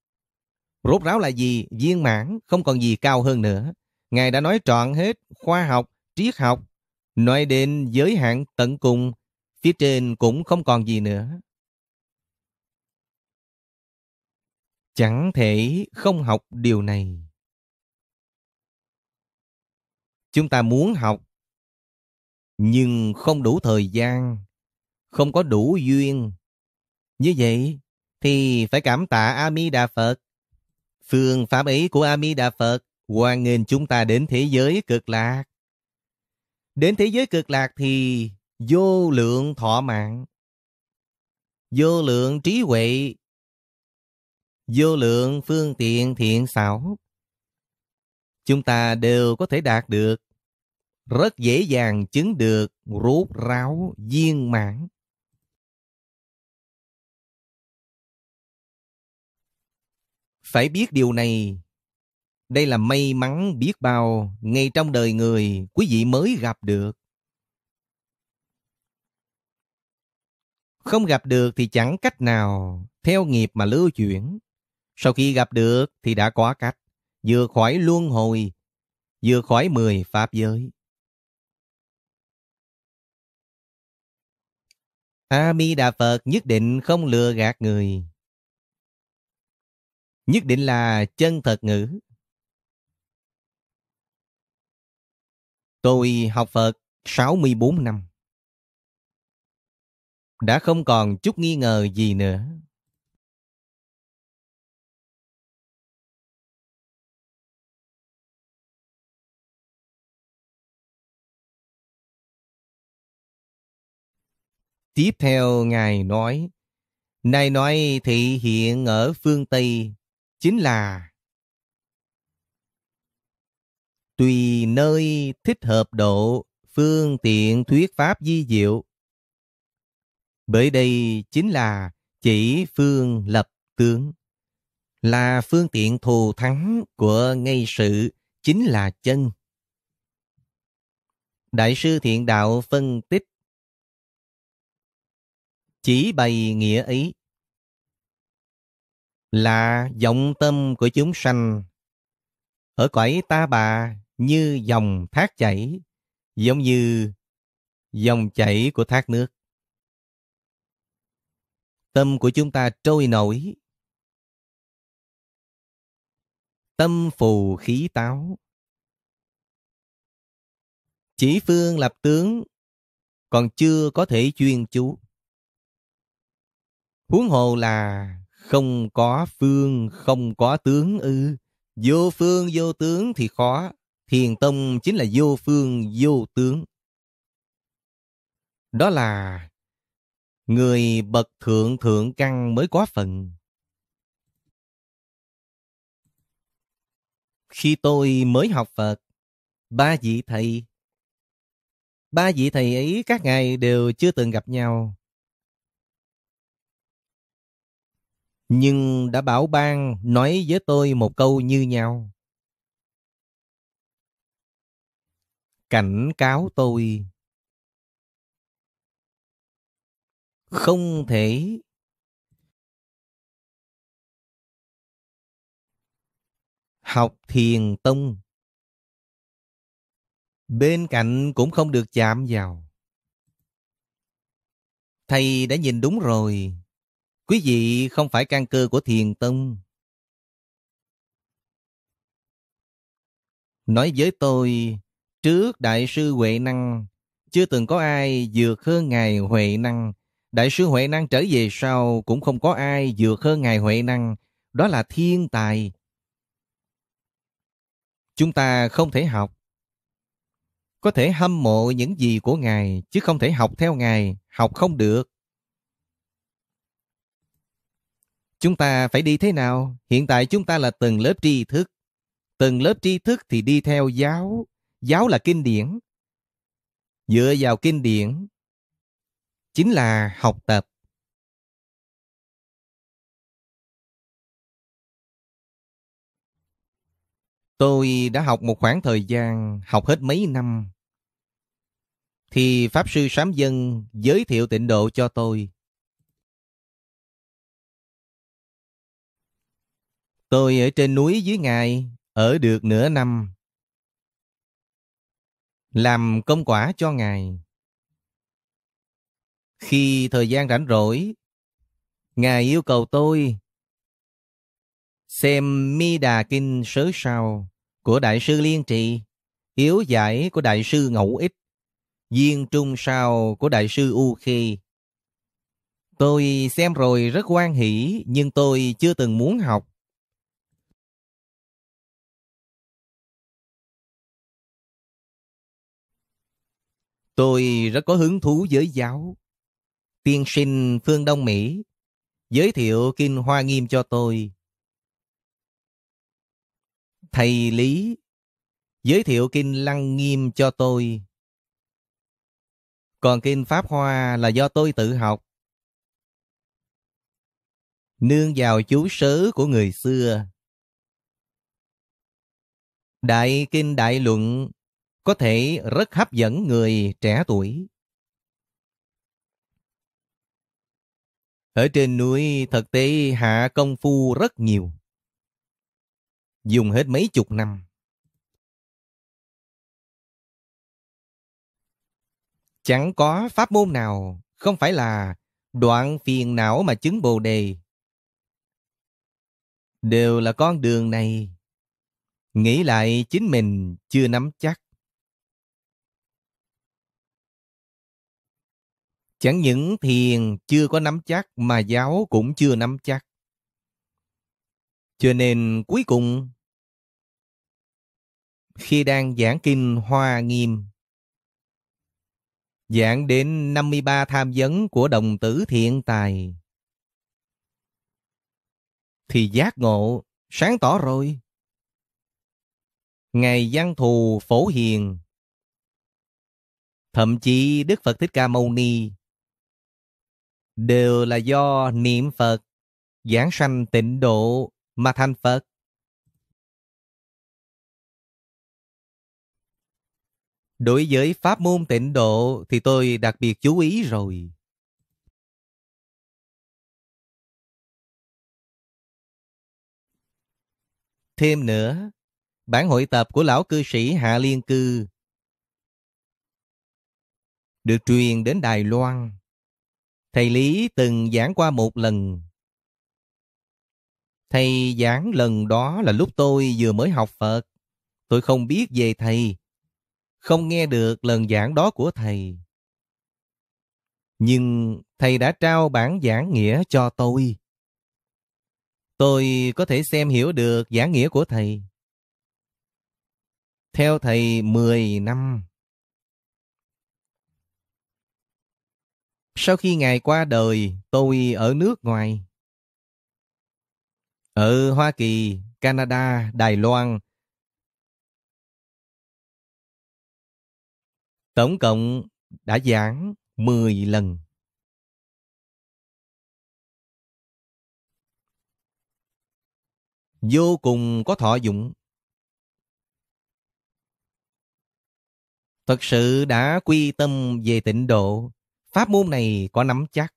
Rốt ráo là gì? Viên mãn, không còn gì cao hơn nữa. Ngài đã nói trọn hết khoa học, triết học, nói đến giới hạn tận cùng, phía trên cũng không còn gì nữa. Chẳng thể không học điều này. Chúng ta muốn học nhưng không đủ thời gian, không có đủ duyên. Như vậy thì phải cảm tạ A Di Đà Phật. Phương pháp ý của A Di Đà Phật hoan nghênh chúng ta đến thế giới cực lạc. Đến thế giới cực lạc thì vô lượng thọ mạng, vô lượng trí huệ, vô lượng phương tiện thiện xảo. Chúng ta đều có thể đạt được rất dễ dàng chứng được rốt ráo viên mãn. Phải biết điều này, đây là may mắn biết bao ngay trong đời người quý vị mới gặp được. Không gặp được thì chẳng cách nào theo nghiệp mà lưu chuyển. Sau khi gặp được thì đã có cách, vừa khỏi luân hồi, vừa khỏi mười pháp giới. A Di Đà Phật nhất định không lừa gạt người. Nhất định là chân thật ngữ. Tôi học Phật 64 năm. Đã không còn chút nghi ngờ gì nữa. Tiếp theo Ngài nói, Này nói thị hiện ở phương Tây, chính là Tùy nơi thích hợp độ, phương tiện thuyết pháp di diệu. Bởi đây chính là chỉ phương lập tướng, là phương tiện thù thắng của ngay sự, chính là chân. Đại sư Thiện Đạo phân tích chỉ bày nghĩa ý là vọng tâm của chúng sanh ở cõi ta bà như dòng thác chảy giống như dòng chảy của thác nước tâm của chúng ta trôi nổi tâm phù khí táo chỉ phương lập tướng còn chưa có thể chuyên chú Huống hồ là không có phương, không có tướng ư. Vô phương, vô tướng thì khó. Thiền Tông chính là vô phương, vô tướng. Đó là người bậc thượng thượng căn mới có phần. Khi tôi mới học Phật, ba vị thầy, ba vị thầy ấy các ngài đều chưa từng gặp nhau. nhưng đã bảo ban nói với tôi một câu như nhau. Cảnh cáo tôi không thể học thiền tông bên cạnh cũng không được chạm vào thầy đã nhìn đúng rồi Quý vị không phải căn cơ của thiền tông. Nói với tôi, trước Đại sư Huệ Năng, chưa từng có ai vượt hơn Ngài Huệ Năng. Đại sư Huệ Năng trở về sau cũng không có ai vượt hơn Ngài Huệ Năng. Đó là thiên tài. Chúng ta không thể học. Có thể hâm mộ những gì của Ngài, chứ không thể học theo Ngài, học không được. Chúng ta phải đi thế nào? Hiện tại chúng ta là từng lớp tri thức. Từng lớp tri thức thì đi theo giáo. Giáo là kinh điển. Dựa vào kinh điển chính là học tập. Tôi đã học một khoảng thời gian, học hết mấy năm. Thì Pháp Sư Sám Dân giới thiệu tịnh độ cho tôi. Tôi ở trên núi dưới ngài, ở được nửa năm. Làm công quả cho ngài. Khi thời gian rảnh rỗi, ngài yêu cầu tôi xem Mi Đà Kinh Sớ Sao của Đại sư Liên Trì, Yếu Giải của Đại sư Ngẫu Ích, viên Trung Sao của Đại sư U Khi. Tôi xem rồi rất quan hỷ nhưng tôi chưa từng muốn học. Tôi rất có hứng thú với giáo. Tiên sinh phương Đông Mỹ giới thiệu Kinh Hoa Nghiêm cho tôi. Thầy Lý giới thiệu Kinh Lăng Nghiêm cho tôi. Còn Kinh Pháp Hoa là do tôi tự học. Nương vào chú sớ của người xưa. Đại Kinh Đại Luận có thể rất hấp dẫn người trẻ tuổi. Ở trên núi thực tế hạ công phu rất nhiều. Dùng hết mấy chục năm. Chẳng có pháp môn nào không phải là đoạn phiền não mà chứng bồ đề. Đều là con đường này. Nghĩ lại chính mình chưa nắm chắc. Chẳng những thiền chưa có nắm chắc mà giáo cũng chưa nắm chắc. Cho nên cuối cùng khi đang giảng kinh Hoa Nghiêm giảng đến 53 tham vấn của đồng tử thiện tài thì giác ngộ sáng tỏ rồi. ngày Văn Thù Phổ Hiền Thậm chí Đức Phật Thích Ca Mâu Ni đều là do niệm Phật, giảng sanh tịnh độ mà thành Phật. Đối với pháp môn tịnh độ thì tôi đặc biệt chú ý rồi. Thêm nữa, bản hội tập của lão cư sĩ Hạ Liên Cư được truyền đến Đài Loan Thầy Lý từng giảng qua một lần. Thầy giảng lần đó là lúc tôi vừa mới học Phật. Tôi không biết về thầy. Không nghe được lần giảng đó của thầy. Nhưng thầy đã trao bản giảng nghĩa cho tôi. Tôi có thể xem hiểu được giảng nghĩa của thầy. Theo thầy mười năm, Sau khi Ngài qua đời, tôi ở nước ngoài. Ở Hoa Kỳ, Canada, Đài Loan. Tổng cộng đã giảng 10 lần. Vô cùng có thọ dụng. Thật sự đã quy tâm về tịnh độ pháp môn này có nắm chắc.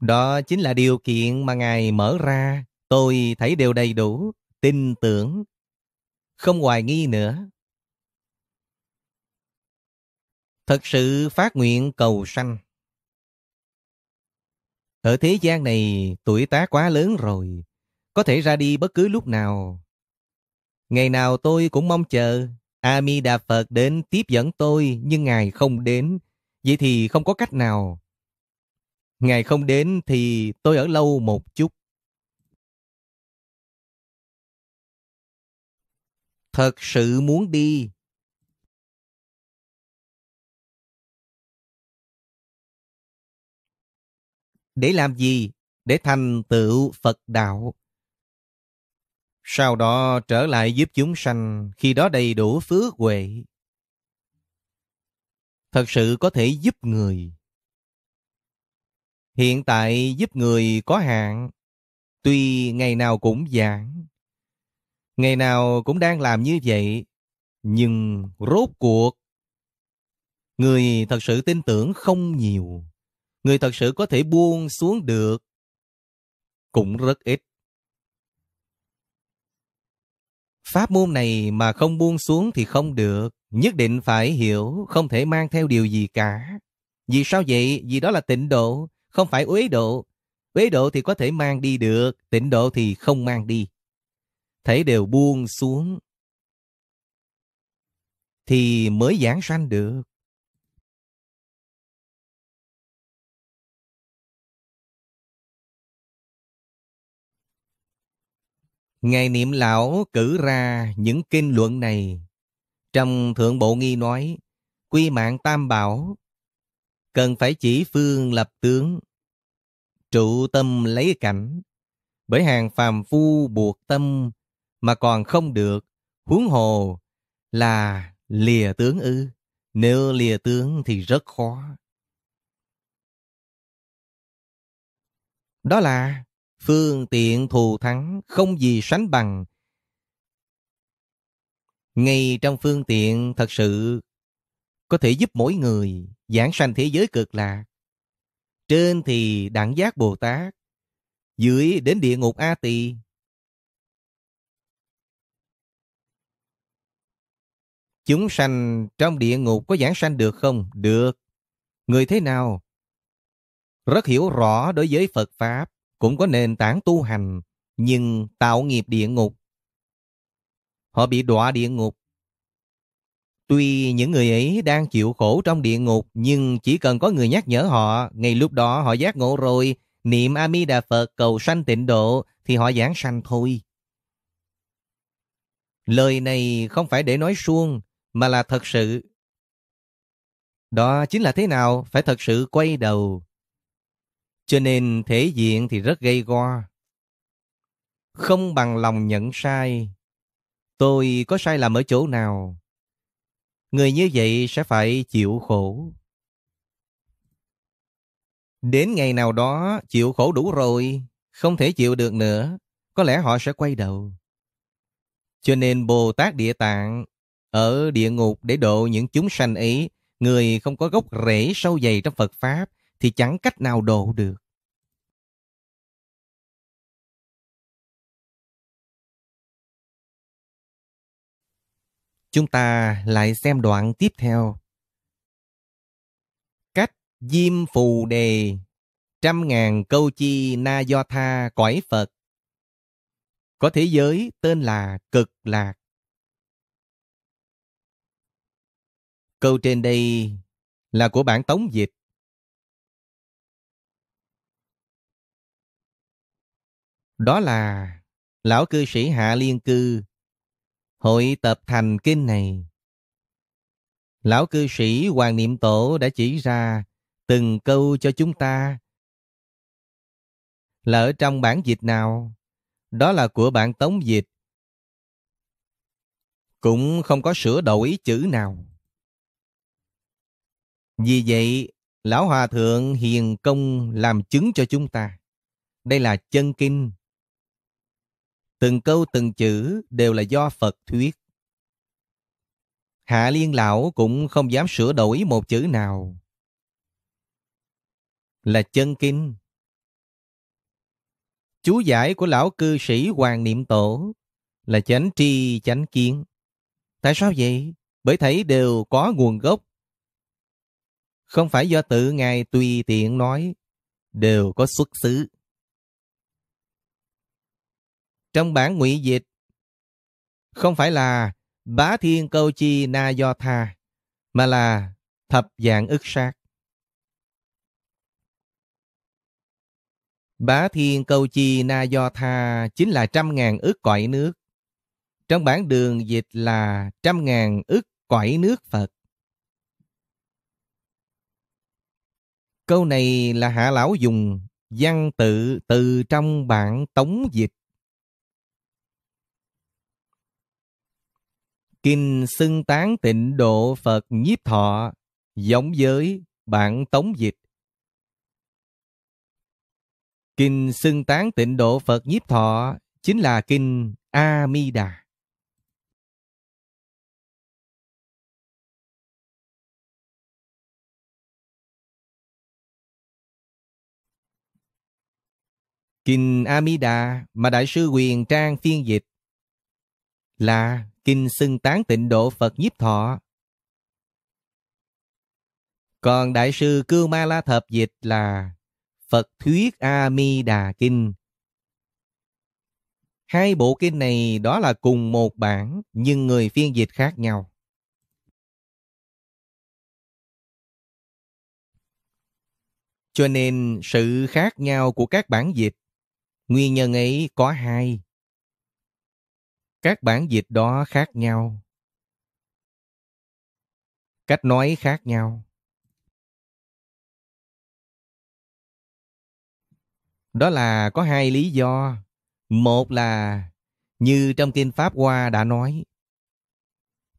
Đó chính là điều kiện mà Ngài mở ra, tôi thấy đều đầy đủ, tin tưởng, không hoài nghi nữa. Thật sự phát nguyện cầu sanh. Ở thế gian này, tuổi tá quá lớn rồi, có thể ra đi bất cứ lúc nào. Ngày nào tôi cũng mong chờ A Di Phật đến tiếp dẫn tôi nhưng ngài không đến, vậy thì không có cách nào. Ngài không đến thì tôi ở lâu một chút. Thật sự muốn đi. Để làm gì? Để thành tựu Phật đạo sau đó trở lại giúp chúng sanh khi đó đầy đủ phước huệ. Thật sự có thể giúp người. Hiện tại giúp người có hạn, tuy ngày nào cũng giảng, ngày nào cũng đang làm như vậy, nhưng rốt cuộc, người thật sự tin tưởng không nhiều, người thật sự có thể buông xuống được, cũng rất ít Pháp môn này mà không buông xuống thì không được, nhất định phải hiểu, không thể mang theo điều gì cả. Vì sao vậy? Vì đó là tịnh độ, không phải uế độ. Uế độ thì có thể mang đi được, tịnh độ thì không mang đi. Thể đều buông xuống, thì mới giảng sanh được. Ngài Niệm Lão cử ra những kinh luận này. Trong Thượng Bộ Nghi nói, quy mạng tam bảo, cần phải chỉ phương lập tướng, trụ tâm lấy cảnh, bởi hàng phàm phu buộc tâm mà còn không được, huống hồ là lìa tướng ư. Nếu lìa tướng thì rất khó. Đó là phương tiện thù thắng không gì sánh bằng. Ngay trong phương tiện thật sự có thể giúp mỗi người giảng sanh thế giới cực lạc. Trên thì đẳng giác Bồ Tát, dưới đến địa ngục A Tỳ. Chúng sanh trong địa ngục có giảng sanh được không? Được. Người thế nào? Rất hiểu rõ đối với Phật Pháp cũng có nền tảng tu hành, nhưng tạo nghiệp địa ngục. Họ bị đọa địa ngục. Tuy những người ấy đang chịu khổ trong địa ngục, nhưng chỉ cần có người nhắc nhở họ, ngay lúc đó họ giác ngộ rồi, niệm A mi Đà Phật cầu sanh tịnh độ thì họ giảng sanh thôi. Lời này không phải để nói suông mà là thật sự. Đó chính là thế nào phải thật sự quay đầu, cho nên thể diện thì rất gây go. Không bằng lòng nhận sai. Tôi có sai lầm ở chỗ nào? Người như vậy sẽ phải chịu khổ. Đến ngày nào đó chịu khổ đủ rồi, không thể chịu được nữa, có lẽ họ sẽ quay đầu. Cho nên Bồ Tát Địa Tạng ở địa ngục để độ những chúng sanh ấy, người không có gốc rễ sâu dày trong Phật Pháp thì chẳng cách nào độ được. Chúng ta lại xem đoạn tiếp theo. Cách Diêm Phù Đề Trăm ngàn câu chi na do tha cõi Phật Có thế giới tên là cực lạc. Câu trên đây là của bản tống dịch. Đó là Lão cư sĩ Hạ Liên Cư hội tập thành kinh này. Lão cư sĩ Hoàng Niệm Tổ đã chỉ ra từng câu cho chúng ta. Là ở trong bản dịch nào? Đó là của bạn Tống Dịch. Cũng không có sửa đổi chữ nào. Vì vậy, Lão Hòa Thượng Hiền Công làm chứng cho chúng ta. Đây là chân kinh Từng câu từng chữ đều là do Phật thuyết. Hạ Liên Lão cũng không dám sửa đổi một chữ nào. Là chân kinh. Chú giải của lão cư sĩ Hoàng Niệm Tổ là chánh tri chánh kiến. Tại sao vậy? Bởi thấy đều có nguồn gốc. Không phải do tự Ngài tùy tiện nói, đều có xuất xứ. Trong bản ngụy dịch, không phải là bá thiên câu chi na do tha, mà là thập dạng ức sát. Bá thiên câu chi na do tha chính là trăm ngàn ức cõi nước. Trong bản đường dịch là trăm ngàn ức cõi nước Phật. Câu này là hạ lão dùng văn tự từ trong bản tống dịch Kinh xưng tán tịnh độ Phật nhiếp thọ, giống với bản tống dịch. Kinh xưng tán tịnh độ Phật nhiếp thọ chính là kinh A Mi Đà. Kinh A Mi Đà mà đại sư Quyền Trang phiên dịch là kinh xưng tán tịnh độ Phật nhiếp thọ. Còn Đại sư Cư Ma La Thập Dịch là Phật Thuyết A Mi Đà Kinh. Hai bộ kinh này đó là cùng một bản nhưng người phiên dịch khác nhau. Cho nên sự khác nhau của các bản dịch, nguyên nhân ấy có hai. Các bản dịch đó khác nhau. Cách nói khác nhau. Đó là có hai lý do. Một là như trong Kinh Pháp Hoa đã nói,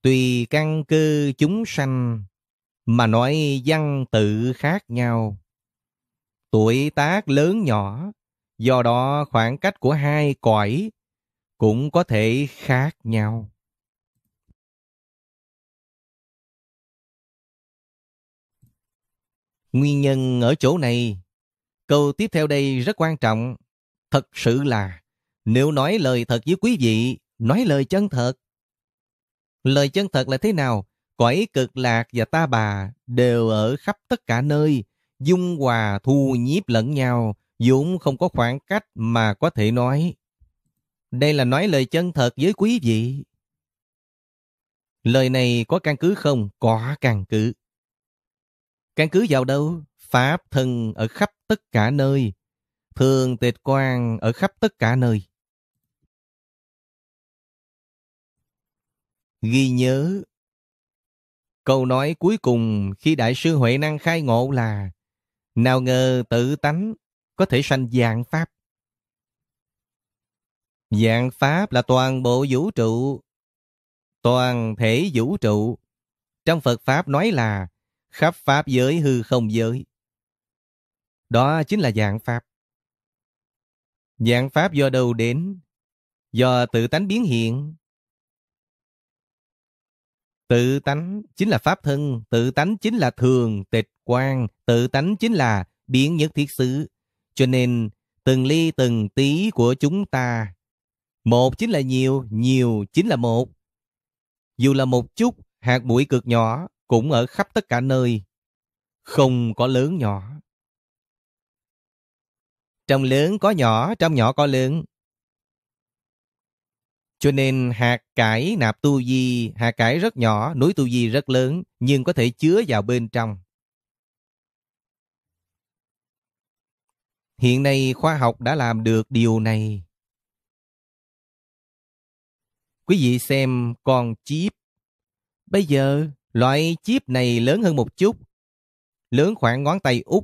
tùy căn cơ chúng sanh mà nói văn tự khác nhau. Tuổi tác lớn nhỏ, do đó khoảng cách của hai cõi cũng có thể khác nhau nguyên nhân ở chỗ này câu tiếp theo đây rất quan trọng thật sự là nếu nói lời thật với quý vị nói lời chân thật lời chân thật là thế nào quẩy cực lạc và ta bà đều ở khắp tất cả nơi dung hòa thu nhiếp lẫn nhau dũng không có khoảng cách mà có thể nói đây là nói lời chân thật với quý vị. Lời này có căn cứ không? Có căn cứ. Căn cứ vào đâu? Pháp thân ở khắp tất cả nơi. Thường tịch quan ở khắp tất cả nơi. Ghi nhớ Câu nói cuối cùng khi Đại sư Huệ Năng khai ngộ là Nào ngờ tự tánh có thể sanh dạng Pháp. Dạng Pháp là toàn bộ vũ trụ, toàn thể vũ trụ. Trong Phật Pháp nói là khắp Pháp giới hư không giới. Đó chính là dạng Pháp. Dạng Pháp do đâu đến? Do tự tánh biến hiện. Tự tánh chính là Pháp thân, tự tánh chính là thường, tịch quan, tự tánh chính là biến nhất thiết xứ. Cho nên, từng ly từng tí của chúng ta một chính là nhiều, nhiều chính là một. Dù là một chút, hạt bụi cực nhỏ cũng ở khắp tất cả nơi. Không có lớn nhỏ. Trong lớn có nhỏ, trong nhỏ có lớn. Cho nên hạt cải nạp tu di, hạt cải rất nhỏ, núi tu di rất lớn, nhưng có thể chứa vào bên trong. Hiện nay khoa học đã làm được điều này. Quý vị xem con chip. Bây giờ, loại chip này lớn hơn một chút, lớn khoảng ngón tay út.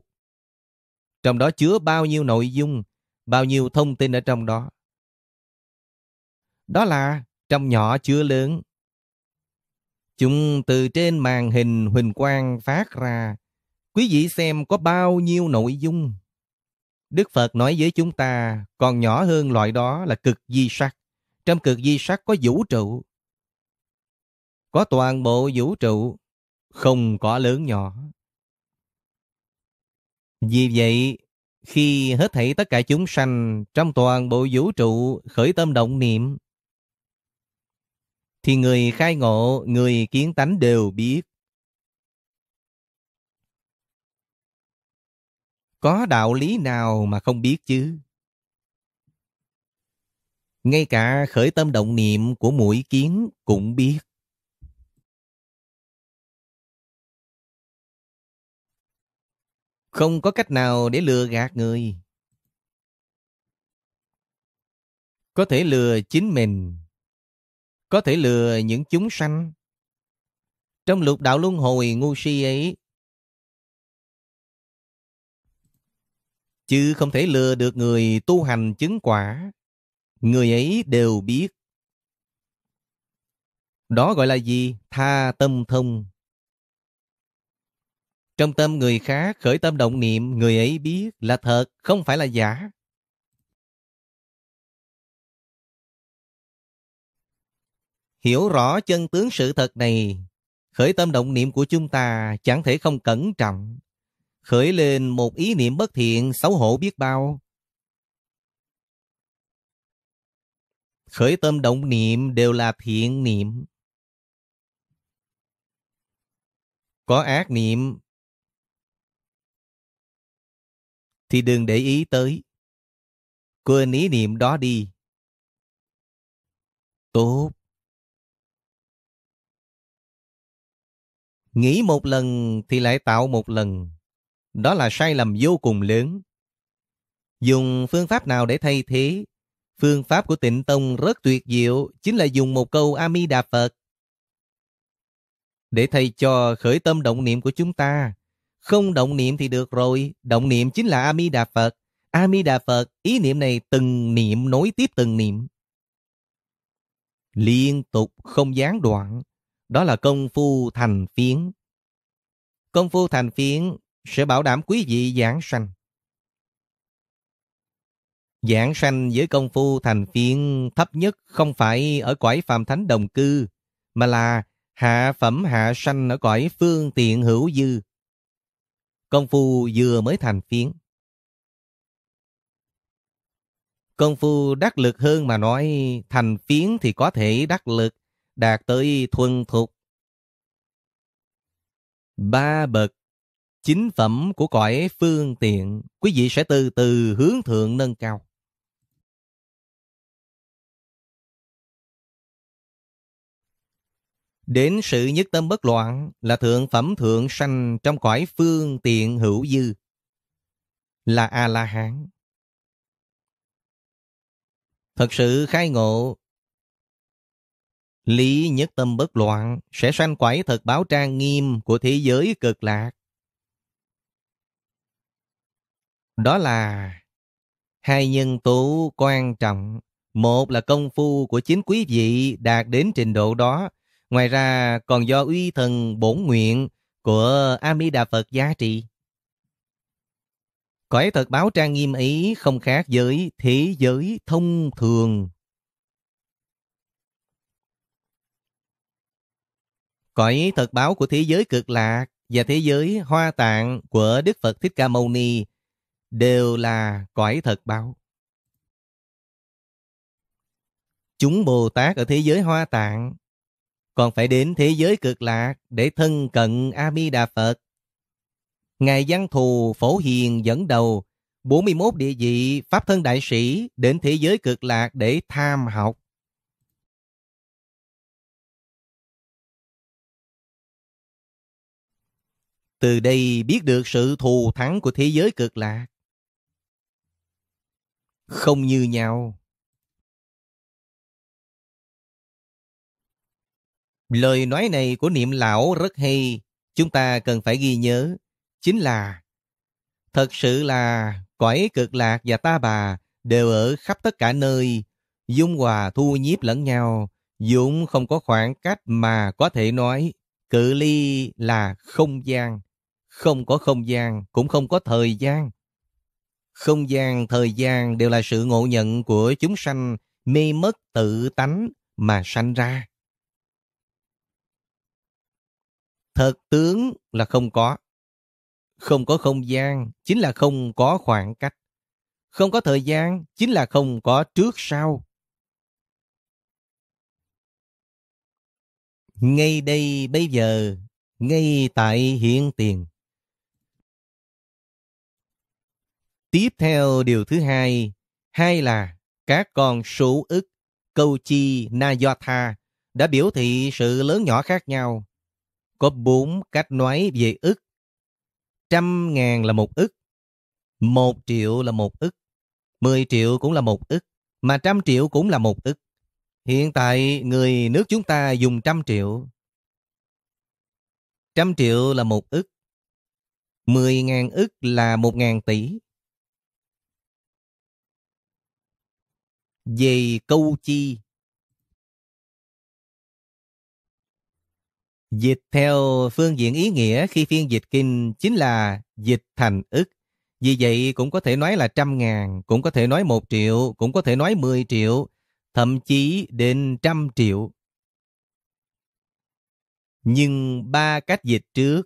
Trong đó chứa bao nhiêu nội dung, bao nhiêu thông tin ở trong đó. Đó là trong nhỏ chứa lớn. Chúng từ trên màn hình huỳnh quang phát ra. Quý vị xem có bao nhiêu nội dung. Đức Phật nói với chúng ta còn nhỏ hơn loại đó là cực di sắc. Trong cực di sắc có vũ trụ. Có toàn bộ vũ trụ, không có lớn nhỏ. Vì vậy, khi hết thảy tất cả chúng sanh trong toàn bộ vũ trụ khởi tâm động niệm, thì người khai ngộ, người kiến tánh đều biết. Có đạo lý nào mà không biết chứ? Ngay cả khởi tâm động niệm của mũi kiến cũng biết. Không có cách nào để lừa gạt người. Có thể lừa chính mình. Có thể lừa những chúng sanh. Trong lục đạo luân hồi ngu si ấy chứ không thể lừa được người tu hành chứng quả người ấy đều biết. Đó gọi là gì? Tha tâm thông. Trong tâm người khác khởi tâm động niệm, người ấy biết là thật, không phải là giả. Hiểu rõ chân tướng sự thật này, khởi tâm động niệm của chúng ta chẳng thể không cẩn trọng. Khởi lên một ý niệm bất thiện, xấu hổ biết bao, khởi tâm động niệm đều là thiện niệm. Có ác niệm thì đừng để ý tới. Quên ý niệm đó đi. Tốt. Nghĩ một lần thì lại tạo một lần. Đó là sai lầm vô cùng lớn. Dùng phương pháp nào để thay thế Phương pháp của tịnh tông rất tuyệt diệu chính là dùng một câu a mi Đà Phật. Để thầy cho khởi tâm động niệm của chúng ta. Không động niệm thì được rồi, động niệm chính là a mi Đà Phật. a mi Đà Phật, ý niệm này từng niệm nối tiếp từng niệm. Liên tục không gián đoạn, đó là công phu thành phiến. Công phu thành phiến sẽ bảo đảm quý vị giảng sanh. Giảng sanh với công phu thành phiên thấp nhất không phải ở cõi phàm thánh đồng cư, mà là hạ phẩm hạ sanh ở cõi phương tiện hữu dư. Công phu vừa mới thành phiến. Công phu đắc lực hơn mà nói thành phiến thì có thể đắc lực, đạt tới thuần thục. Ba bậc chính phẩm của cõi phương tiện, quý vị sẽ từ từ hướng thượng nâng cao. Đến sự nhất tâm bất loạn là thượng phẩm thượng sanh trong cõi phương tiện hữu dư. Là A-la-hán. Thật sự khai ngộ Lý nhất tâm bất loạn sẽ sanh quải thật báo trang nghiêm của thế giới cực lạc. Đó là hai nhân tố quan trọng. Một là công phu của chính quý vị đạt đến trình độ đó Ngoài ra còn do uy thần bổn nguyện của Amida Phật giá trị. Cõi thật báo trang nghiêm ý không khác với thế giới thông thường. Cõi thật báo của thế giới cực lạc và thế giới hoa tạng của Đức Phật Thích Ca Mâu Ni đều là cõi thật báo. Chúng Bồ Tát ở thế giới hoa tạng còn phải đến thế giới cực lạc để thân cận A-di-đà Phật. Ngài văn Thù Phổ Hiền dẫn đầu 41 địa vị Pháp Thân Đại Sĩ đến thế giới cực lạc để tham học. Từ đây biết được sự thù thắng của thế giới cực lạc. Không như nhau. Lời nói này của niệm lão rất hay, chúng ta cần phải ghi nhớ. Chính là, thật sự là cõi cực lạc và ta bà đều ở khắp tất cả nơi, dung hòa thu nhiếp lẫn nhau, dũng không có khoảng cách mà có thể nói cự ly là không gian. Không có không gian, cũng không có thời gian. Không gian, thời gian đều là sự ngộ nhận của chúng sanh mê mất tự tánh mà sanh ra. Thật tướng là không có. Không có không gian chính là không có khoảng cách. Không có thời gian chính là không có trước sau. Ngay đây bây giờ, ngay tại hiện tiền. Tiếp theo điều thứ hai, hai là các con số ức, câu chi na Nayotha đã biểu thị sự lớn nhỏ khác nhau có bốn cách nói về ức. Trăm ngàn là một ức, một triệu là một ức, mười triệu cũng là một ức, mà trăm triệu cũng là một ức. Hiện tại người nước chúng ta dùng trăm triệu. Trăm triệu là một ức, mười ngàn ức là một ngàn tỷ. Về câu chi Dịch theo phương diện ý nghĩa khi phiên dịch kinh chính là dịch thành ức. Vì vậy cũng có thể nói là trăm ngàn, cũng có thể nói một triệu, cũng có thể nói mười triệu, thậm chí đến trăm triệu. Nhưng ba cách dịch trước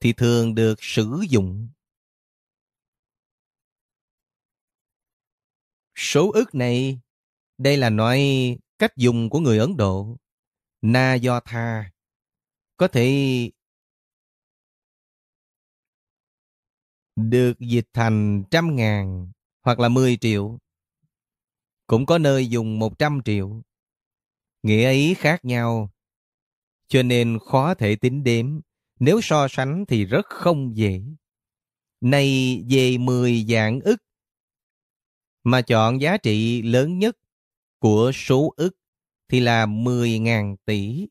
thì thường được sử dụng. Số ức này, đây là nói Cách dùng của người Ấn Độ, na do tha, có thể được dịch thành trăm ngàn hoặc là mười triệu. Cũng có nơi dùng một trăm triệu. Nghĩa ấy khác nhau, cho nên khó thể tính đếm. Nếu so sánh thì rất không dễ. Nay về mười dạng ức, mà chọn giá trị lớn nhất của số ức thì là 10.000 tỷ.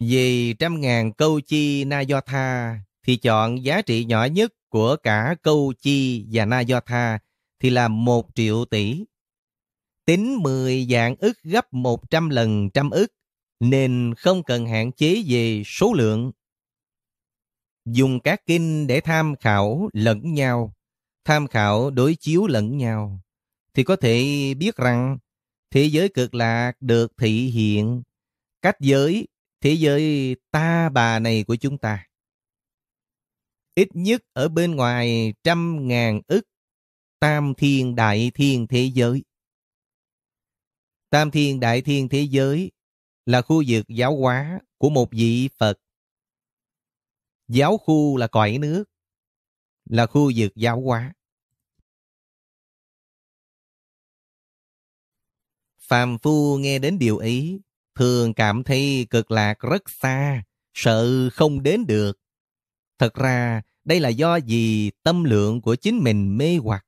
Vì trăm ngàn câu chi na do tha thì chọn giá trị nhỏ nhất của cả câu chi và na do tha thì là một triệu tỷ. Tính 10 dạng ức gấp 100 lần trăm ức nên không cần hạn chế về số lượng dùng các kinh để tham khảo lẫn nhau, tham khảo đối chiếu lẫn nhau, thì có thể biết rằng thế giới cực lạc được thị hiện cách giới, thế giới ta bà này của chúng ta. Ít nhất ở bên ngoài trăm ngàn ức tam thiên đại thiên thế giới. Tam thiên đại thiên thế giới là khu vực giáo hóa của một vị Phật Giáo khu là cõi nước, là khu vực giáo hóa. Phàm phu nghe đến điều ấy, thường cảm thấy cực lạc rất xa, sợ không đến được. Thật ra, đây là do gì tâm lượng của chính mình mê hoặc.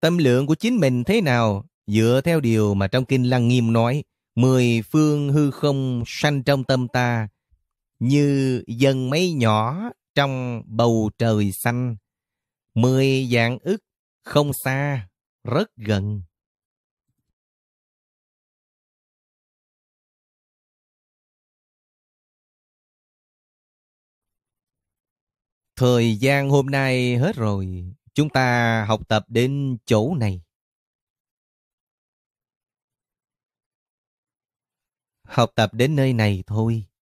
Tâm lượng của chính mình thế nào dựa theo điều mà trong Kinh Lăng Nghiêm nói Mười phương hư không sanh trong tâm ta, như dân mấy nhỏ trong bầu trời xanh. Mười dạng ức không xa, rất gần. Thời gian hôm nay hết rồi, chúng ta học tập đến chỗ này. học tập đến nơi này thôi.